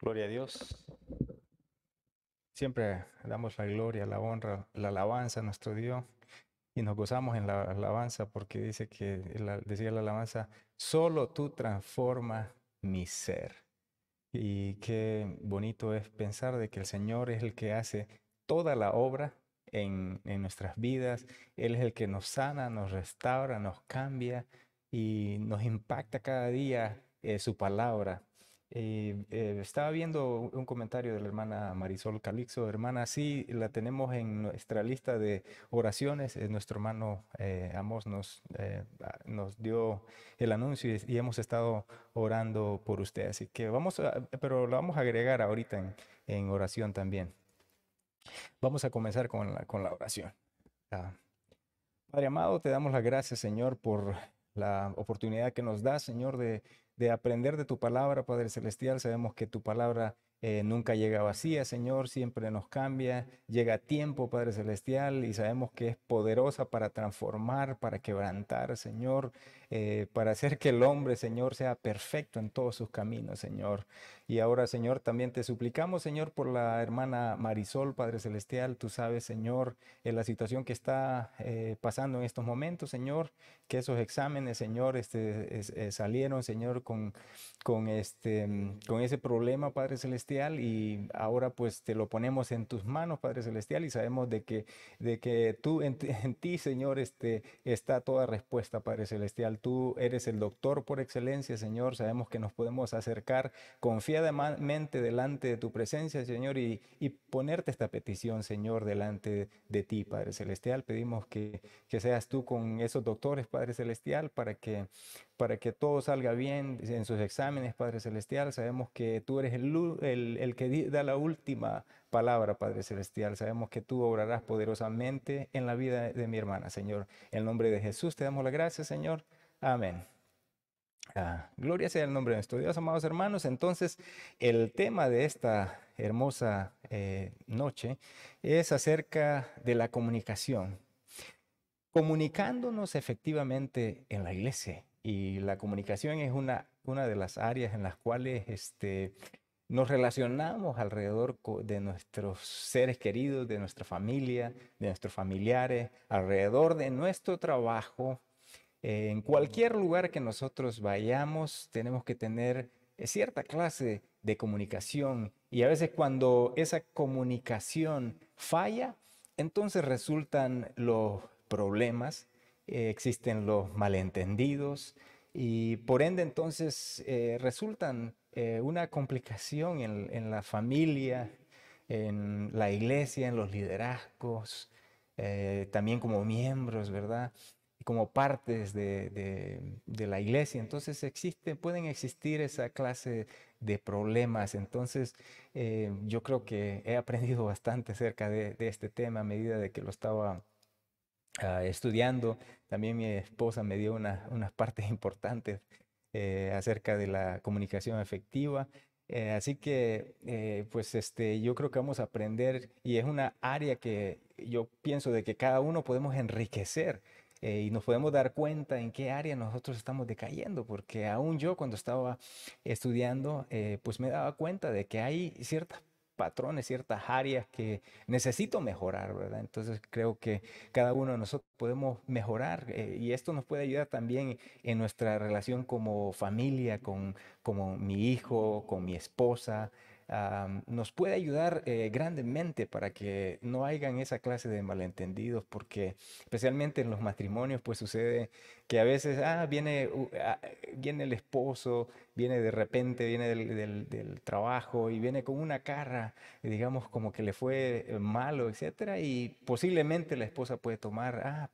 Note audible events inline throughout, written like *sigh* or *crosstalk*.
Gloria a Dios. Siempre damos la gloria, la honra, la alabanza a nuestro Dios y nos gozamos en la alabanza porque dice que, decía la alabanza, solo tú transforma mi ser. Y qué bonito es pensar de que el Señor es el que hace toda la obra en, nuestras vidas. Él es el que nos sana, nos restaura, nos cambia y nos impacta cada día eh, su palabra eh, estaba viendo un comentario de la hermana Marisol Calixo. hermana, sí, la tenemos en nuestra lista de oraciones. Eh, nuestro hermano eh, Amos nos, eh, nos dio el anuncio y, hemos estado orando por usted. Así que vamos, pero lo vamos a agregar ahorita en, oración también. Vamos a comenzar con la, con la oración. Ah. Padre amado, te damos las gracias, Señor, por la oportunidad que nos da, Señor, de, aprender de tu palabra, Padre Celestial. Sabemos que tu palabra eh, nunca llega vacía, Señor, siempre nos cambia, llega a tiempo, Padre Celestial, y sabemos que es poderosa para transformar, para quebrantar, Señor, eh, para hacer que el hombre, Señor, sea perfecto en todos sus caminos, Señor. Y ahora, Señor, también te suplicamos, Señor, por la hermana Marisol, Padre Celestial. Tú sabes, Señor, en la situación que está eh, pasando en estos momentos, Señor, que esos exámenes, Señor, este, eh, salieron, Señor, con, con, este, mm, con ese problema, Padre Celestial, y ahora pues te lo ponemos en tus manos, Padre Celestial, y sabemos de que, de que tú en, *laughs* en ti, Señor, este, está toda respuesta, Padre Celestial Tú eres el doctor por excelencia, Señor. Sabemos que nos podemos acercar confiadamente delante de tu presencia, Señor, y, ponerte esta petición, Señor, delante de ti, Padre Celestial. Pedimos que, seas tú con esos doctores, Padre Celestial, para que para que todo salga bien en sus exámenes, Padre Celestial. Sabemos que tú eres el, el, que da la última palabra, Padre Celestial. Sabemos que tú obrarás poderosamente en la vida de mi hermana, Señor. En el nombre de Jesús te damos la gracia Señor. Amén. Ah, gloria sea el nombre de nuestro Dios, amados hermanos. Entonces, el tema de esta hermosa eh, noche es acerca de la comunicación. Comunicándonos efectivamente en la iglesia. Y la comunicación es una, una de las áreas en las cuales este, nos relacionamos alrededor de nuestros seres queridos, de nuestra familia, de nuestros familiares, alrededor de nuestro trabajo, en cualquier lugar que nosotros vayamos, tenemos que tener eh, cierta clase de comunicación y a veces cuando esa comunicación falla, entonces resultan los problemas, eh, existen los malentendidos y por ende entonces eh, resultan una complicación en, la familia, en la iglesia, en los liderazgos, también como miembros, ¿verdad? como partes de, de, la iglesia. Entonces existe, pueden existir esa clase de problemas. Entonces eh, yo creo que he aprendido *laughs* bastante acerca de, este tema a medida de que lo estaba ah, estudiando. También mi esposa me dio unas partes *laughs* importantes eh, acerca de la comunicación efectiva. Eh, así que, pues, este, yo creo que vamos a aprender y es una área que yo pienso de que cada uno podemos enriquecer eh, y nos podemos dar cuenta en qué área nosotros estamos decayendo, porque aún yo cuando estaba estudiando, eh, pues me daba cuenta de que hay ciertos patrones, ciertas áreas que necesito mejorar, ¿verdad? Entonces creo que cada uno de nosotros podemos mejorar eh, y esto nos puede ayudar también en nuestra relación como familia, con como mi hijo, con mi esposa, nos puede ayudar eh, grandemente para que no hagan esa clase de malentendidos, porque especialmente en los matrimonios, pues sucede que a veces, ah, viene, ah, viene el esposo viene de repente, viene del, trabajo y viene con una cara, digamos, como que le fue eh, malo, etcétera, y posiblemente la esposa puede tomar, ah,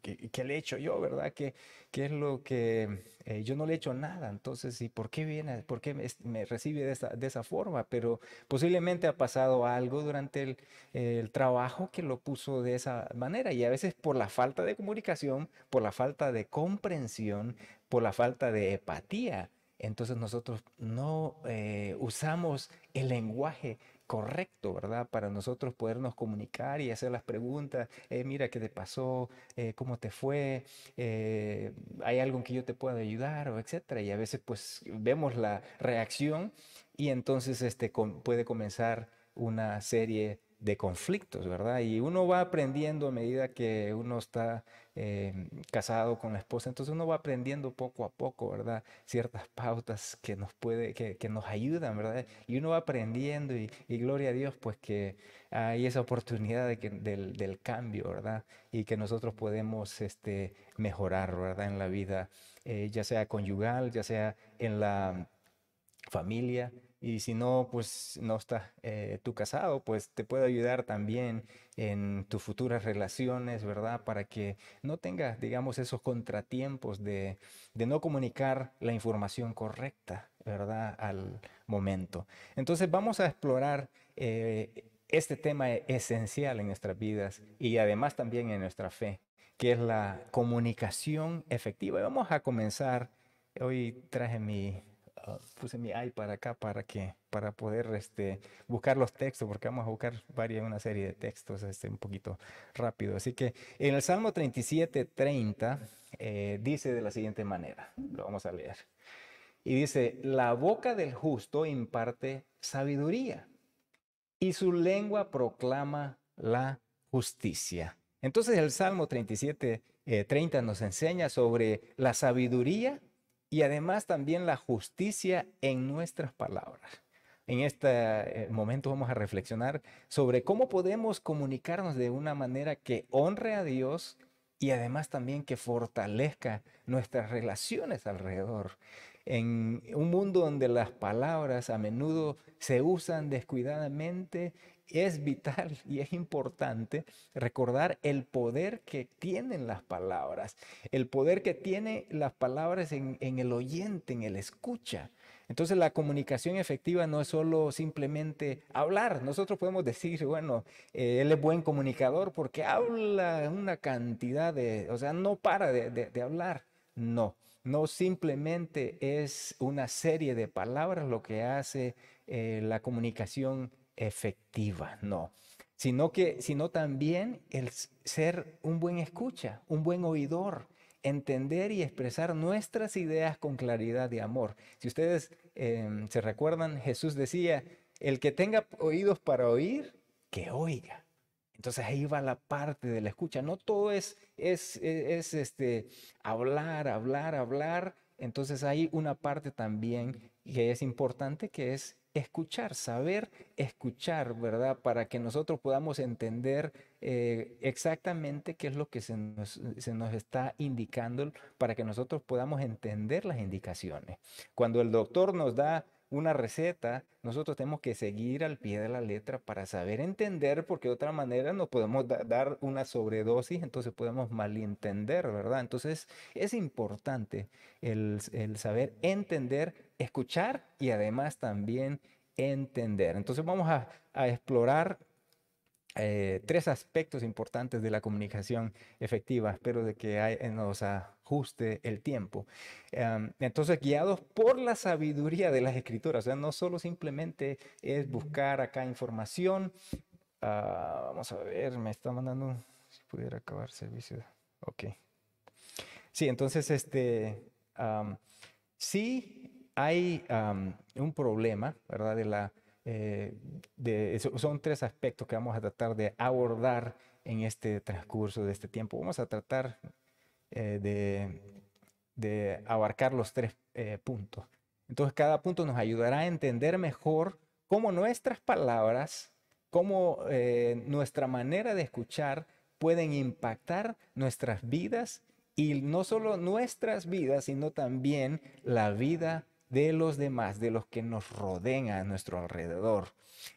¿qué, le he hecho yo, verdad? ¿Qué, qué es lo que eh, yo no le he hecho nada? Entonces, ¿y por qué viene, por qué me, recibe de esa, forma? Pero posiblemente ha pasado algo durante el, el trabajo que lo puso de esa manera y a veces por la falta de comunicación, por la falta de comprensión, por la falta de empatía, entonces nosotros no eh, usamos el lenguaje correcto, ¿verdad? Para nosotros podernos comunicar y hacer las preguntas, eh, mira, ¿qué te pasó? Eh, ¿Cómo te fue? Eh, ¿Hay algo en que yo te pueda ayudar? O etcétera. Y a veces pues vemos la reacción y entonces este, puede comenzar una serie de conflictos, ¿verdad? Y uno va aprendiendo a medida que uno está em, casado con la esposa, entonces uno va aprendiendo poco a poco, ¿verdad? Ciertas pautas que nos puede, que, que nos ayudan, ¿verdad? Y uno va aprendiendo y, y, gloria a Dios, pues que hay esa oportunidad del, cambio, ¿verdad? Y que nosotros podemos este, mejorar, ¿verdad? En la vida, eh, ya sea conyugal, ya sea en la familia, y si no, pues no estás eh, tú casado, pues te puede ayudar también en tus futuras relaciones, ¿verdad? Para que no tengas, digamos, esos contratiempos de, de no comunicar la información correcta, ¿verdad? Al momento. Entonces vamos a explorar eh, este tema esencial en nuestras vidas y además también en nuestra fe, que es la comunicación efectiva. Y vamos a comenzar. Hoy traje mi, Ah, puse mi iPad acá para que para poder este, buscar los textos, porque vamos a buscar varias, una serie de textos este, un poquito rápido. Así que en el Salmo 37, 30 eh, dice de la siguiente manera, lo vamos a leer. Y dice, la boca del justo imparte sabiduría y su lengua proclama la justicia. Entonces el Salmo 37, 30 eh, nos enseña sobre la sabiduría y además también la justicia en nuestras palabras. En este momento vamos a reflexionar sobre cómo podemos comunicarnos de una manera que honre a Dios y además también que fortalezca nuestras relaciones alrededor. En un mundo donde las palabras a menudo se usan descuidadamente es vital y es importante recordar el poder que tienen las palabras, el poder que tienen las palabras en, el oyente, en el escucha. Entonces la comunicación efectiva no es solo simplemente hablar. Nosotros podemos decir, bueno, eh, él es buen comunicador porque habla una cantidad de, o sea, no para de, hablar. No, no simplemente es una serie de palabras lo que hace eh, la comunicación efectiva, no, sino que sino también el ser un buen escucha, un buen oidor, entender y expresar nuestras ideas con claridad y amor. Si ustedes em, se recuerdan, Jesús decía, el que tenga oídos para oír, que oiga. Entonces ahí va la parte de la escucha. No todo es, es, es, es este, hablar, hablar, hablar. Entonces hay una parte también que es importante, que es escuchar, saber escuchar, ¿verdad? Para que nosotros podamos entender eh, exactamente qué es lo que se nos, está indicando, para que nosotros podamos entender las indicaciones. Cuando el doctor nos da una receta, nosotros tenemos que seguir al pie de la letra para saber entender, porque de otra manera no podemos dar una sobredosis, entonces podemos malentender, ¿verdad? Entonces es importante el, saber entender, escuchar y además también entender. Entonces vamos a, a explorar eh, tres aspectos importantes de la comunicación efectiva. Espero de que hay, eh, nos ajuste el tiempo. Em, entonces, guiados por la sabiduría de las escrituras, o sea, no solo simplemente es buscar acá información. Ah, vamos a ver, me está mandando, si pudiera acabar servicio. Ok. Sí, entonces, este, sí hay un problema, ¿verdad? De la eh, son tres aspectos que vamos a tratar de abordar en este transcurso de este tiempo. Vamos a tratar eh, de, abarcar los tres eh, puntos. Entonces cada punto nos ayudará a entender mejor cómo nuestras palabras, cómo nuestra manera de escuchar pueden impactar nuestras vidas y no solo nuestras vidas, sino también la vida de los demás, de los que nos rodean a nuestro alrededor.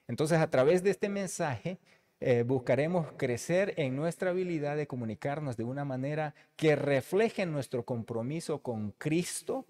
Entonces, a través de este mensaje, eh, buscaremos crecer en nuestra habilidad de comunicarnos de una manera que refleje nuestro compromiso con Cristo.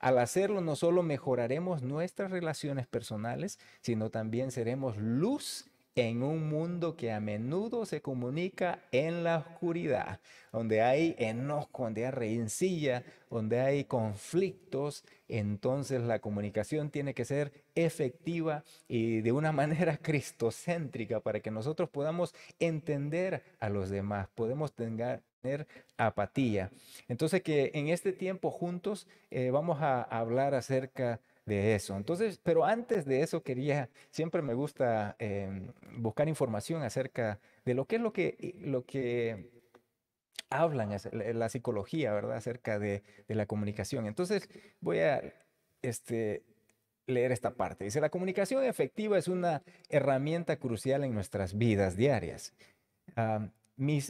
Al hacerlo, no solo mejoraremos nuestras relaciones personales, sino también seremos luz en un mundo que a menudo se comunica en la oscuridad, donde hay enojo, donde hay rencilla, donde hay conflictos, entonces la comunicación tiene que ser efectiva y de una *laughs* manera cristocéntrica para que nosotros podamos entender a los demás, podemos tener, apatía. Entonces que en este tiempo juntos eh, vamos a hablar acerca de eso. Entonces, pero antes de eso quería, siempre me gusta em, buscar información acerca de lo que es lo que, eh, lo que hablan la psicología, ¿verdad? Acerca de, la comunicación. Entonces, voy a este, leer esta parte. Dice, la comunicación efectiva es una herramienta crucial en nuestras vidas diarias. Ah,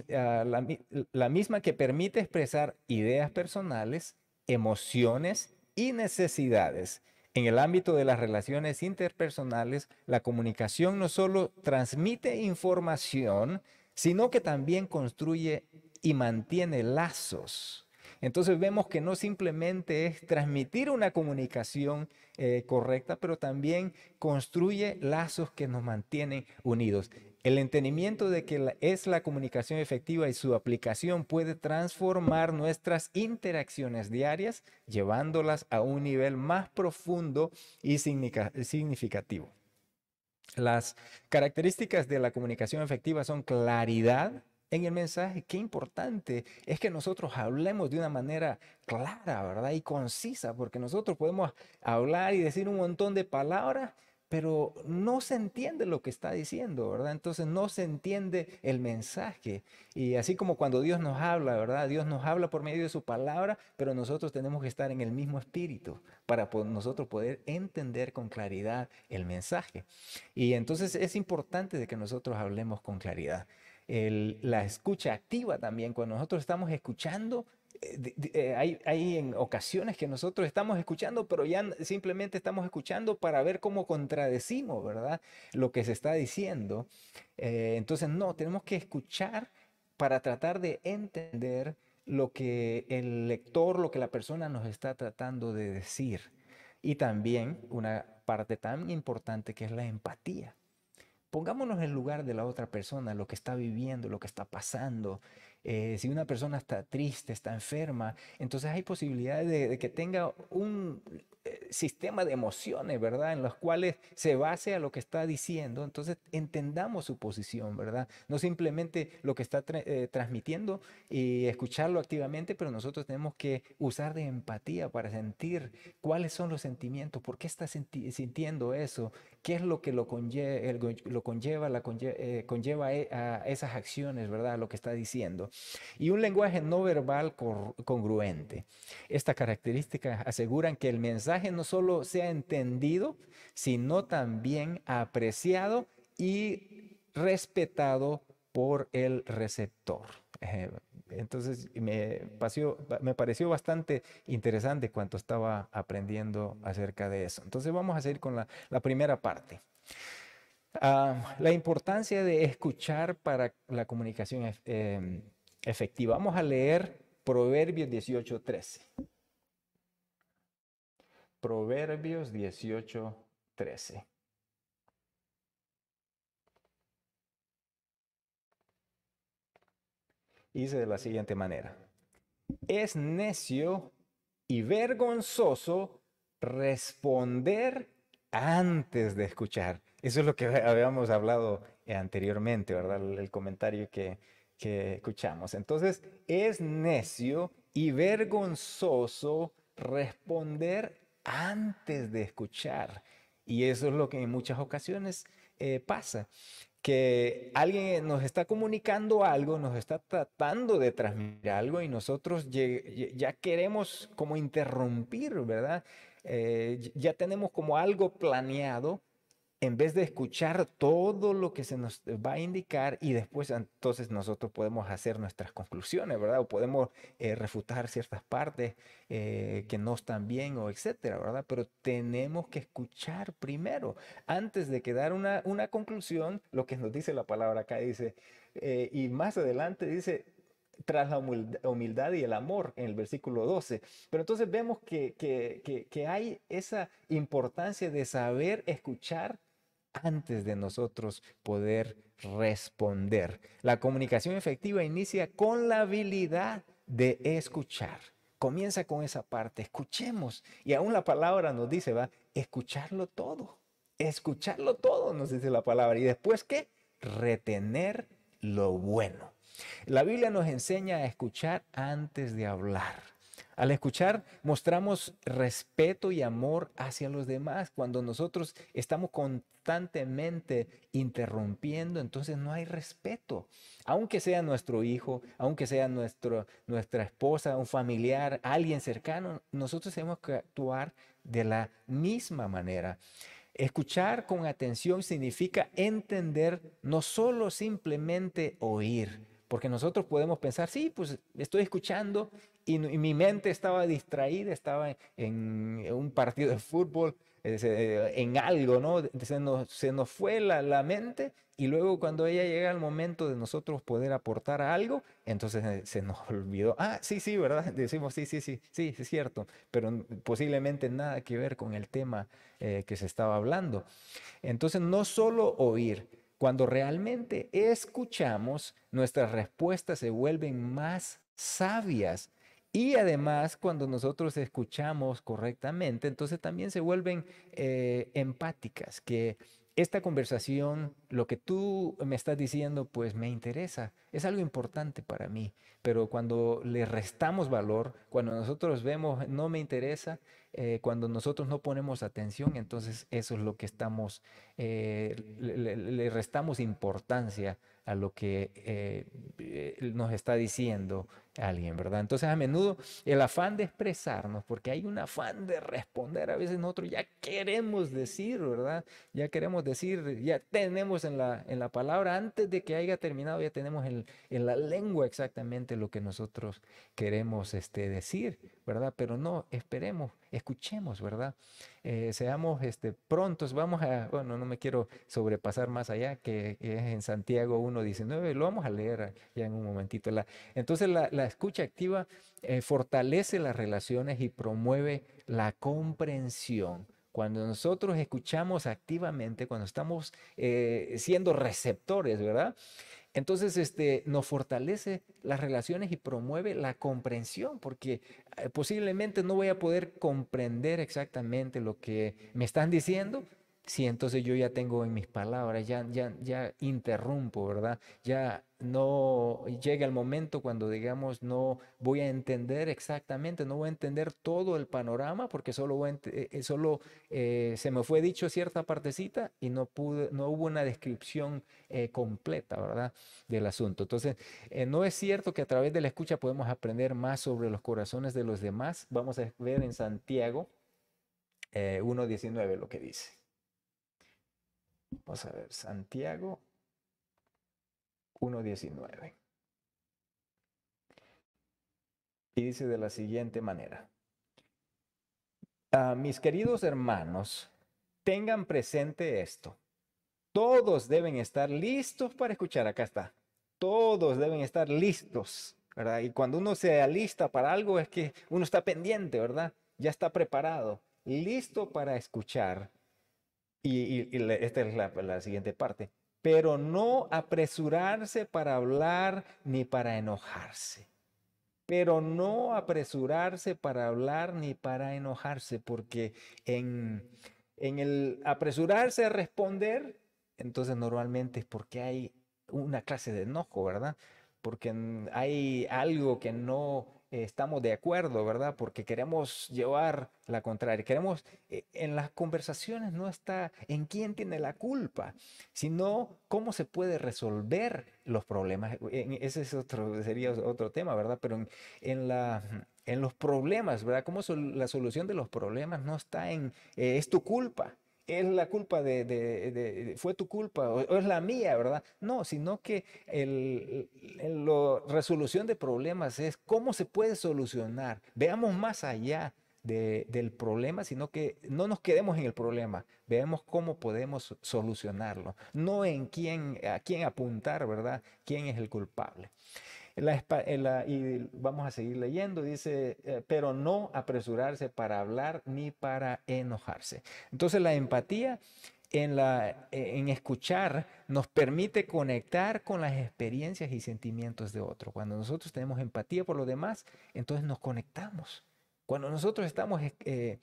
la, la, misma que permite expresar ideas personales, emociones y necesidades en el ámbito de las relaciones interpersonales, la comunicación no solo transmite información, sino que también construye y mantiene lazos. Entonces vemos que no simplemente es transmitir una comunicación eh, correcta, pero también construye lazos que nos mantienen unidos. El entendimiento de que es la comunicación efectiva y su aplicación puede transformar nuestras interacciones diarias, llevándolas a un nivel más profundo y significativo. Las características de la comunicación efectiva son claridad, en el mensaje, qué importante es que nosotros hablemos de una manera clara, ¿verdad? Y concisa, porque nosotros podemos hablar y decir un montón de palabras, pero no se entiende lo que está diciendo, ¿verdad? Entonces no se entiende el mensaje. Y así como cuando Dios nos habla, ¿verdad? Dios nos habla por medio de su palabra, pero nosotros tenemos que estar en el mismo espíritu para nosotros poder entender con claridad el mensaje. Y entonces es importante de que nosotros hablemos con claridad la escucha activa también, cuando nosotros estamos escuchando, eh, eh, hay, en ocasiones que nosotros estamos escuchando, pero ya simplemente estamos escuchando para ver cómo contradecimos, ¿verdad? Lo que se está diciendo. Eh, entonces, no, tenemos que escuchar para tratar de entender lo que el lector, lo que la persona nos está tratando de decir. Y también una parte tan importante que es la empatía. Pongámonos en lugar de la otra persona, lo que está viviendo, lo que está pasando, eh, si una persona está triste, está enferma, entonces hay posibilidades de, que tenga un eh, sistema de emociones, ¿verdad? En los cuales se base a lo que está diciendo. Entonces entendamos su posición, ¿verdad? No simplemente lo que está eh, transmitiendo y escucharlo activamente, pero nosotros tenemos que usar de empatía para sentir cuáles son los sentimientos, por qué está sintiendo eso, qué es lo que lo conlleva, conlleva, a esas acciones, ¿verdad? Lo que está diciendo y un lenguaje no verbal congruente. Estas características aseguran que el mensaje no solo sea entendido, sino también apreciado y respetado por el receptor. Eh, entonces me, pareció, bastante interesante cuanto estaba aprendiendo acerca de eso. Entonces vamos a seguir con la, primera parte. Ah, la importancia de escuchar para la comunicación eh, Efectivamente, Vamos a leer Proverbios 18:13. Proverbios 18:13. Dice de la siguiente manera, es necio y vergonzoso responder antes de escuchar. Eso es lo que *laughs* habíamos hablado anteriormente, ¿verdad? El comentario que, que escuchamos. Entonces, es necio y vergonzoso responder antes de escuchar. Y eso es lo que en muchas ocasiones eh, pasa, que alguien nos está comunicando algo, nos está tratando de transmitir algo y nosotros ya queremos como interrumpir, ¿verdad? Eh, ya tenemos como algo planeado en vez de escuchar todo lo que se nos va a indicar y después entonces nosotros podemos hacer nuestras conclusiones, ¿verdad? O podemos eh, refutar ciertas partes eh, que no están bien o etcétera, ¿verdad? Pero tenemos que escuchar primero, antes de que dar una, conclusión, lo que nos dice la palabra acá dice, eh, y más adelante dice, tras la humildad y el amor en el versículo 12. Pero entonces vemos que hay esa importancia de saber escuchar antes de nosotros poder responder. La comunicación efectiva inicia con la habilidad de escuchar. Comienza con esa parte, escuchemos. Y aún la palabra nos dice, va, escucharlo todo. Escucharlo todo, nos dice la palabra. Y después, ¿qué? Retener lo bueno. La Biblia nos enseña a escuchar antes de hablar. Al escuchar, mostramos respeto y amor hacia los demás. Cuando nosotros estamos constantemente interrumpiendo, entonces no hay respeto. Aunque sea nuestro hijo, aunque sea nuestra esposa, un familiar, alguien cercano, nosotros tenemos que actuar de la misma manera. Escuchar con atención significa entender, no solo simplemente oír, porque nosotros podemos pensar, sí, pues estoy escuchando y, mi mente estaba distraída, estaba en, un partido de fútbol, eh, en algo, ¿no? Se nos, se nos fue la, la, mente y luego cuando ella llega al el momento de nosotros poder aportar algo, entonces eh, se nos *laughs* olvidó. Ah, sí, sí, ¿verdad? *laughs* Decimos, sí, sí, sí, sí, es cierto, pero posiblemente nada que ver con el tema eh, que se estaba hablando. Entonces, no solo oír, cuando realmente escuchamos, nuestras respuestas se vuelven más sabias y además, cuando nosotros escuchamos correctamente, entonces también se vuelven eh, empáticas, que esta conversación, lo que tú me estás diciendo, pues me interesa, es algo importante para mí, pero cuando le restamos valor, cuando nosotros vemos no me interesa, eh, cuando nosotros no ponemos atención, entonces eso es lo que estamos, eh, le, restamos importancia a lo que nos está diciendo alguien, ¿verdad? Entonces a menudo el afán de expresarnos, porque hay un afán de responder, a veces nosotros ya queremos decir, ¿verdad? Ya queremos decir, ya tenemos en la, en la palabra, antes de que haya terminado, ya tenemos en, la lengua exactamente lo que nosotros queremos este, decir, ¿verdad? Pero no, esperemos, escuchemos, ¿verdad? Eh, seamos este, prontos, vamos a, bueno, no me quiero sobrepasar más allá, que, es en Santiago 1.19, lo vamos a leer ya en un momentito. La, entonces la escucha activa eh, fortalece las relaciones y promueve la comprensión. Cuando nosotros escuchamos activamente, cuando estamos eh, siendo receptores, ¿verdad? Entonces, este, nos fortalece las relaciones y promueve la comprensión, porque eh, posiblemente no voy a poder comprender exactamente lo que me están diciendo, Sí, entonces yo ya tengo en mis palabras, ya, ya, interrumpo, ¿verdad? Ya no llega el momento cuando digamos no voy a entender exactamente, no voy a entender todo el panorama porque solo, eh, eh, eh, se me fue dicho cierta partecita y no, pude, no hubo una descripción completa, ¿verdad? Del asunto. Entonces, no es cierto que a través de la escucha podemos aprender más sobre los corazones de los demás. Vamos a ver en Santiago 1.19 lo que dice. Vamos a ver, Santiago 1.19. Y dice de la siguiente manera, ah, mis queridos hermanos, tengan presente esto. Todos deben estar listos para escuchar. Acá está. Todos deben estar listos, Y cuando uno se alista para algo es que uno está pendiente, ¿verdad? Ya está preparado, listo para escuchar y, esta es la, siguiente parte. Pero no apresurarse para hablar ni para enojarse. Pero no apresurarse para hablar ni para enojarse, porque en, en el apresurarse a responder, entonces normalmente es porque hay una clase de enojo, ¿verdad? Porque hay algo que no estamos de acuerdo, ¿verdad? Porque queremos llevar la contraria. Queremos, eh, en las conversaciones no está en quién tiene la culpa, sino cómo se puede resolver los problemas. Ese es otro, sería otro tema, ¿verdad? Pero en, la en los problemas, ¿verdad? cómo la solución de los problemas no está en eh, es tu culpa, es la culpa de, fue tu culpa o, es la mía, ¿verdad? No, sino que el, la resolución de problemas es cómo se puede solucionar. Veamos más allá del problema, sino que no nos quedemos en el problema, veamos cómo podemos solucionarlo, no en quién, a quién apuntar, ¿verdad? ¿Quién es el culpable? y vamos a seguir leyendo, dice, eh, pero no apresurarse para hablar ni para enojarse. Entonces la empatía en, la, e, en escuchar nos permite conectar con las experiencias y sentimientos de otro. Cuando nosotros tenemos empatía por los demás, entonces nos conectamos. Cuando nosotros estamos eh,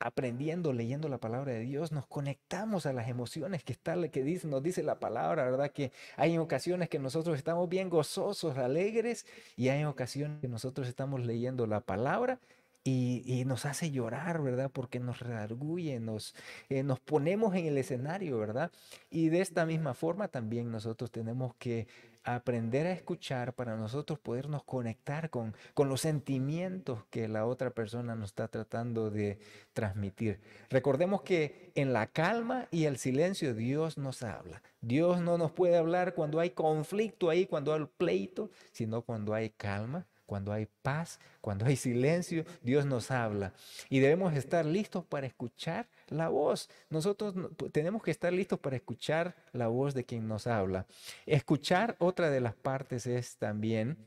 aprendiendo, leyendo la palabra de Dios, nos conectamos a las emociones que, está, que nos dice la palabra, ¿verdad? Que hay ocasiones que nosotros estamos bien gozosos, alegres, y hay ocasiones que nosotros estamos leyendo la palabra y, nos hace llorar, ¿verdad? Porque nos redarguye, nos, eh, nos ponemos en el escenario, ¿verdad? Y de esta misma forma también nosotros tenemos que aprender a escuchar para nosotros podernos conectar con, con los sentimientos que la otra persona nos está tratando de transmitir. Recordemos que en la calma y el silencio Dios nos habla. Dios no nos puede hablar cuando hay conflicto ahí, cuando hay pleito, sino cuando hay calma cuando hay paz, cuando hay silencio, Dios nos habla. Y debemos estar listos para escuchar la voz. Nosotros tenemos que estar listos para escuchar la voz de quien nos habla. Escuchar, otra de las partes es también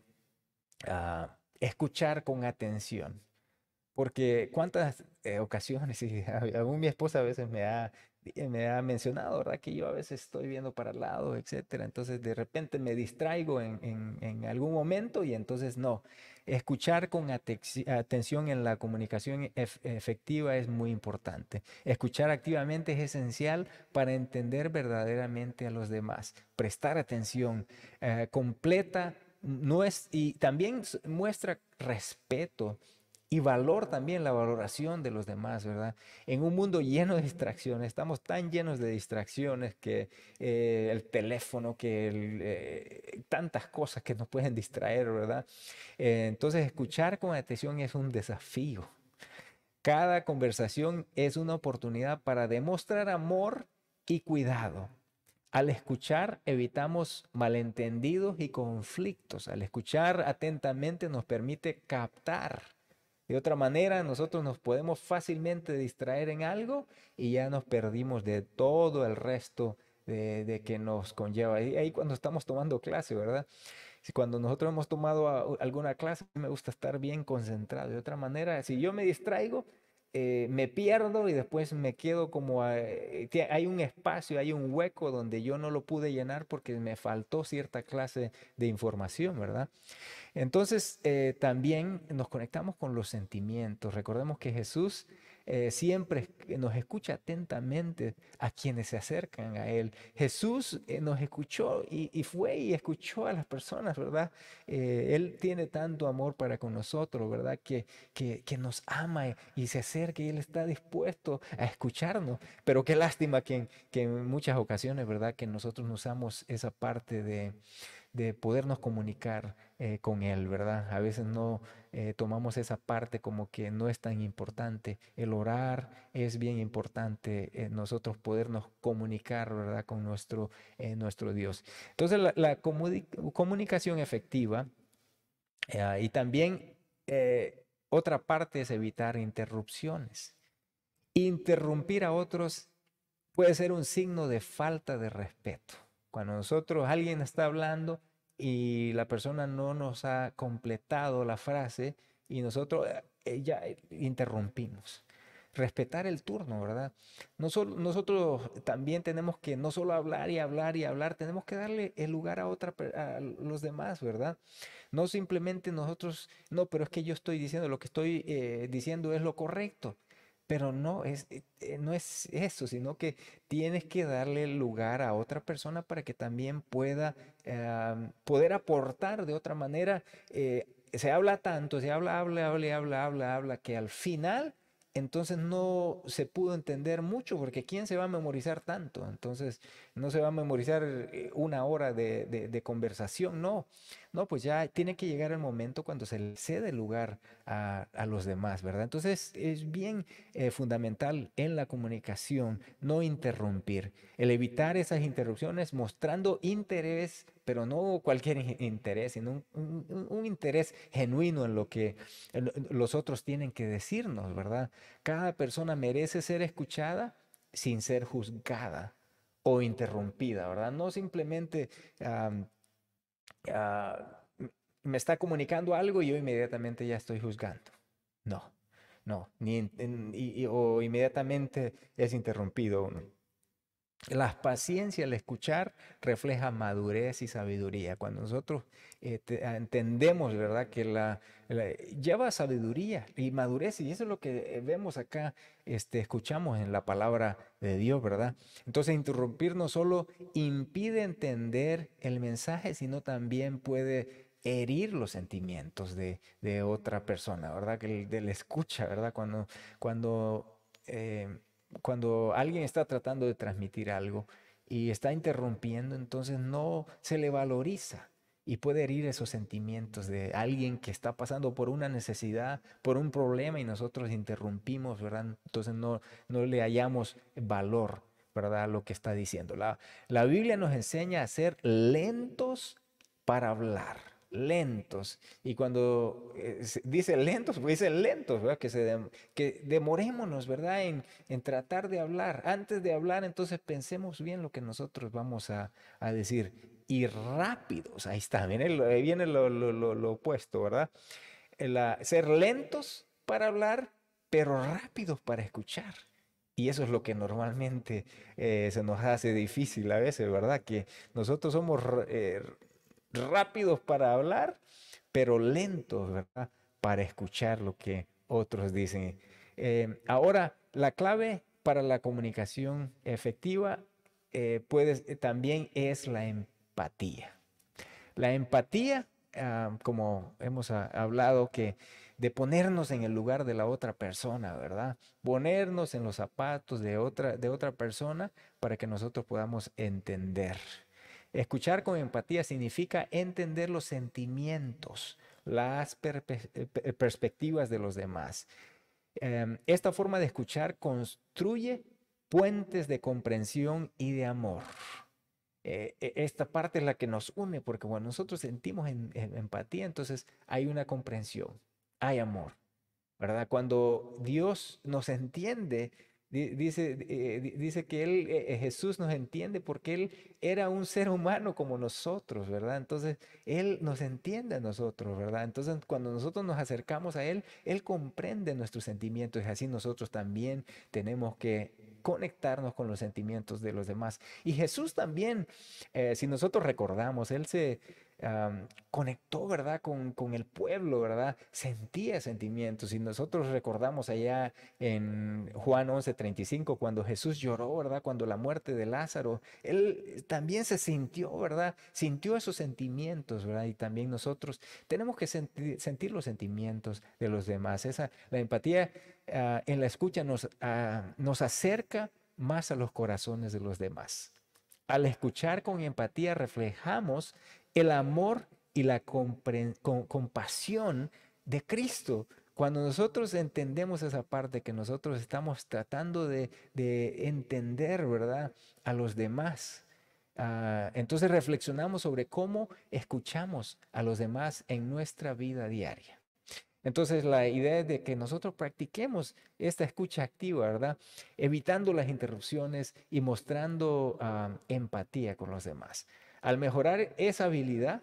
ah, escuchar con atención. Porque cuántas eh, ocasiones, *laughs* y aún mi esposa a veces me ha me ha mencionado, ¿verdad? Que yo a veces estoy viendo para el lado, etcétera. Entonces, de repente me distraigo en, algún momento y entonces no. Escuchar con atención en la comunicación e-, efectiva es muy importante. Escuchar activamente es esencial para entender verdaderamente a los demás. Prestar atención eh, completa mm, no es, y también muestra respeto y valor también, la valoración de los demás, ¿verdad? En un mundo lleno de distracciones, estamos tan llenos de distracciones que eh, el teléfono, que eh, tantas cosas que nos pueden distraer, ¿verdad? Eh, entonces, escuchar con atención es un desafío. Cada conversación es una oportunidad para demostrar amor y cuidado. Al escuchar evitamos malentendidos y conflictos. Al escuchar atentamente nos permite captar de otra manera, nosotros nos podemos fácilmente distraer en algo y ya nos perdimos de todo el resto de, que nos conlleva. Y ahí cuando estamos tomando clase, ¿verdad? Si cuando nosotros hemos tomado alguna clase, me gusta estar bien concentrado. De otra manera, si yo me distraigo, eh, me pierdo y después me quedo como eh, eh, hay un espacio, hay un hueco donde yo no lo pude llenar porque me faltó cierta clase de información, ¿verdad? Entonces también nos conectamos con los sentimientos. Recordemos que Jesús eh, siempre nos escucha atentamente a quienes se acercan a Él. Jesús eh, nos escuchó y, fue y escuchó a las personas, ¿verdad? Eh, él tiene tanto amor para con nosotros, ¿verdad? Que, que, nos ama y se acerca y Él está dispuesto a escucharnos. Pero qué lástima que, que en muchas ocasiones, ¿verdad? Que nosotros no usamos esa parte de de podernos comunicar eh, con Él, ¿verdad? A veces no eh, tomamos esa parte como que no es tan importante. El orar es bien importante, eh, nosotros podernos comunicar, ¿verdad? Con nuestro, nuestro Dios. Entonces, la comunicación efectiva ah, y también otra parte es evitar interrupciones. Interrumpir a otros puede ser un signo de falta de respeto. Cuando nosotros, alguien está hablando y la persona no nos ha completado la frase y nosotros ella eh, eh, ya eh, interrumpimos. Respetar el turno, ¿verdad? No solo, nosotros también tenemos que no solo hablar y hablar y hablar, tenemos que darle el lugar a, otra, a los demás, ¿verdad? No simplemente nosotros, no, pero es que yo estoy diciendo, lo que estoy diciendo es lo correcto. Pero no es, eh, eh, no es eso, sino que tienes que darle lugar a otra persona para que también pueda em, poder aportar de otra manera. Eh, se habla tanto, se habla, habla, habla, habla, habla, habla, que al final entonces no se pudo entender mucho, porque ¿quién se va a memorizar tanto? Entonces no se va a memorizar eh, una hora de, conversación, no. No, pues ya tiene que llegar el momento cuando se le cede lugar a, los demás, ¿verdad? Entonces es bien eh, fundamental en la comunicación no interrumpir, el evitar esas interrupciones mostrando interés pero no cualquier interés, sino un, interés genuino en lo que los otros tienen que decirnos, ¿verdad? Cada persona merece ser escuchada sin ser juzgada o interrumpida, ¿verdad? No simplemente ah, me está comunicando algo y yo inmediatamente ya estoy juzgando. No, no, ni, o inmediatamente es interrumpido uno. La paciencia al escuchar refleja madurez y sabiduría. Cuando nosotros este, entendemos, ¿verdad? Que la, lleva sabiduría y madurez, y eso es lo que eh, vemos acá, este, escuchamos en la palabra de Dios, ¿verdad? Entonces, interrumpir no solo impide entender el mensaje, sino también puede herir los sentimientos de, otra persona, ¿verdad? Que, el la escucha, ¿verdad? Cuando, cuando eh, cuando alguien está tratando de transmitir algo y está interrumpiendo, entonces no se le valoriza y puede herir esos sentimientos de alguien que está pasando por una necesidad, por un problema y nosotros interrumpimos, ¿verdad? Entonces no, no le hallamos valor, ¿verdad? Lo que está diciendo. La, la Biblia nos enseña a ser lentos para hablar lentos. Y cuando eh, dice lentos, pues dice lentos, ¿verdad? Que, se demorémonos, ¿verdad? En, tratar de hablar. Antes de hablar, entonces pensemos bien lo que nosotros vamos a, decir. Y rápidos, ahí está, viene, ahí viene lo, opuesto, ¿verdad? Eh, ser lentos para hablar, pero rápidos para escuchar. Y eso es lo que normalmente eh, se nos hace difícil a veces, ¿verdad? Que nosotros somos rápidos para hablar, pero lentos, ¿verdad? Para escuchar lo que otros dicen. Eh, ahora, la clave para la comunicación efectiva eh, eh, también es la empatía. La empatía, ah, como hemos ah, hablado, que de ponernos en el lugar de la otra persona, ¿verdad? Ponernos en los zapatos de otra, de otra persona para que nosotros podamos entender. Escuchar con empatía significa entender los sentimientos, las eh, eh, perspectivas de los demás. Em, esta forma de escuchar construye puentes de comprensión y de amor. E, e, esta parte es la que nos une, porque cuando nosotros sentimos empatía, entonces hay una comprensión, hay amor, ¿verdad? Cuando Dios nos entiende, Dice, eh, dice que él, eh, eh, Jesús nos entiende porque Él era un ser humano como nosotros, ¿verdad? Entonces, Él nos entiende a nosotros, ¿verdad? Entonces, cuando nosotros nos acercamos a Él, Él comprende nuestros sentimientos y así nosotros también tenemos que conectarnos con los sentimientos de los demás. Y Jesús también, si nosotros recordamos, Él se, conectó, ¿verdad? Con, con, el pueblo, ¿verdad? Sentía sentimientos. Y nosotros recordamos allá en Juan 11:35, cuando Jesús lloró, ¿verdad? Cuando la muerte de Lázaro, él también se sintió, ¿verdad? Sintió esos sentimientos, ¿verdad? Y también nosotros tenemos que sentir los sentimientos de los demás. Esa, la empatía ah, en la escucha nos, ah, nos acerca más a los corazones de los demás. Al escuchar con empatía reflejamos el amor y la compasión de Cristo. Cuando nosotros entendemos esa parte que nosotros estamos tratando de, entender, ¿verdad? A los demás. Ah, entonces reflexionamos sobre cómo escuchamos a los demás en nuestra vida diaria. Entonces la idea es de que nosotros practiquemos esta escucha activa, ¿verdad? Evitando las interrupciones y mostrando ah, empatía con los demás. Al mejorar esa habilidad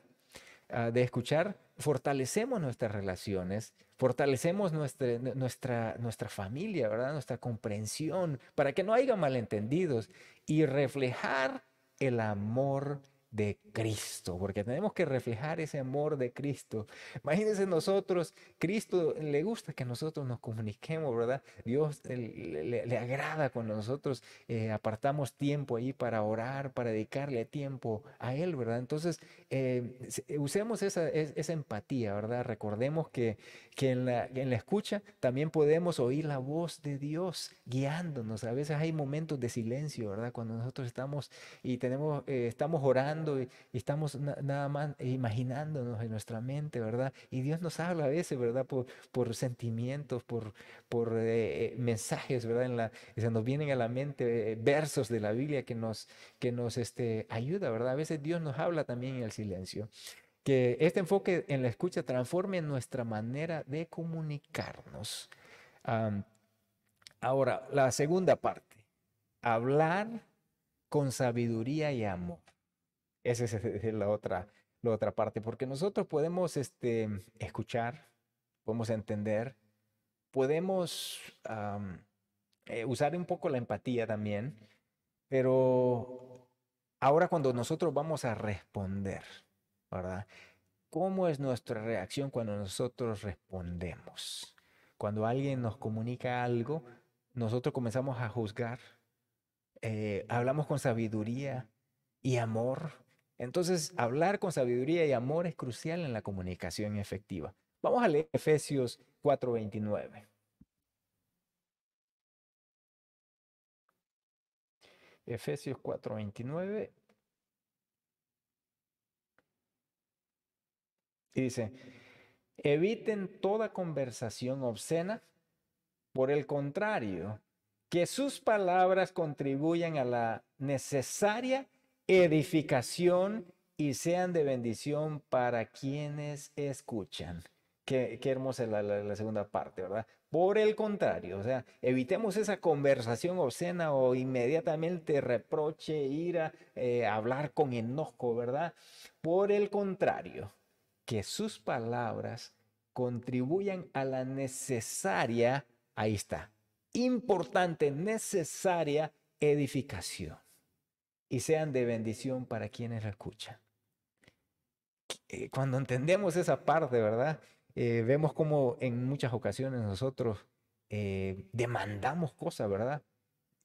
ah, de escuchar, fortalecemos nuestras relaciones, fortalecemos nuestra, nuestra, nuestra familia, ¿verdad? nuestra comprensión, para que no haya malentendidos y reflejar el amor de Cristo, porque tenemos que reflejar ese amor de Cristo. Imagínense nosotros, Cristo le gusta que nosotros nos comuniquemos, ¿verdad? Dios le, agrada cuando nosotros eh, apartamos tiempo ahí para orar, para dedicarle tiempo a Él, ¿verdad? Entonces, eh, usemos esa, empatía, ¿verdad? Recordemos que, que en, la, en la escucha también podemos oír la voz de Dios guiándonos. A veces hay momentos de silencio, ¿verdad? Cuando nosotros estamos y tenemos, eh, estamos orando y, estamos nada más imaginándonos en nuestra mente, ¿verdad? Y Dios nos habla a veces, ¿verdad? Por, por sentimientos, por, por eh, eh, mensajes, ¿verdad? En la, se nos vienen a la mente eh, versos de la Biblia que nos, que nos este, ayuda, ¿verdad? A veces Dios nos habla también en el silencio. Que este enfoque en la escucha transforme nuestra manera de comunicarnos. ahora, la segunda parte, hablar con sabiduría y amor. Esa es la otra, la otra parte, porque nosotros podemos este, escuchar, podemos entender, podemos eh, usar un poco la empatía también, pero ahora cuando nosotros vamos a responder, ¿verdad? ¿Cómo es nuestra reacción cuando nosotros respondemos? Cuando alguien nos comunica algo, nosotros comenzamos a juzgar, eh, hablamos con sabiduría y amor entonces, hablar con sabiduría y amor es crucial en la comunicación efectiva. Vamos a leer Efesios 4:29. Efesios 4:29. Y dice, eviten toda conversación obscena, por el contrario, que sus palabras contribuyan a la necesaria edificación y sean de bendición para quienes escuchan. Qué, qué hermosa la, segunda parte, ¿verdad? Por el contrario, o sea, evitemos esa conversación obscena o inmediatamente reproche, ira, eh, hablar con enojo, ¿verdad? Por el contrario, que sus palabras contribuyan a la necesaria, ahí está, importante, necesaria edificación y sean de bendición para quienes la escuchan. Eh, cuando entendemos esa parte, ¿verdad? Eh, vemos como en muchas ocasiones nosotros eh, demandamos cosas, ¿verdad?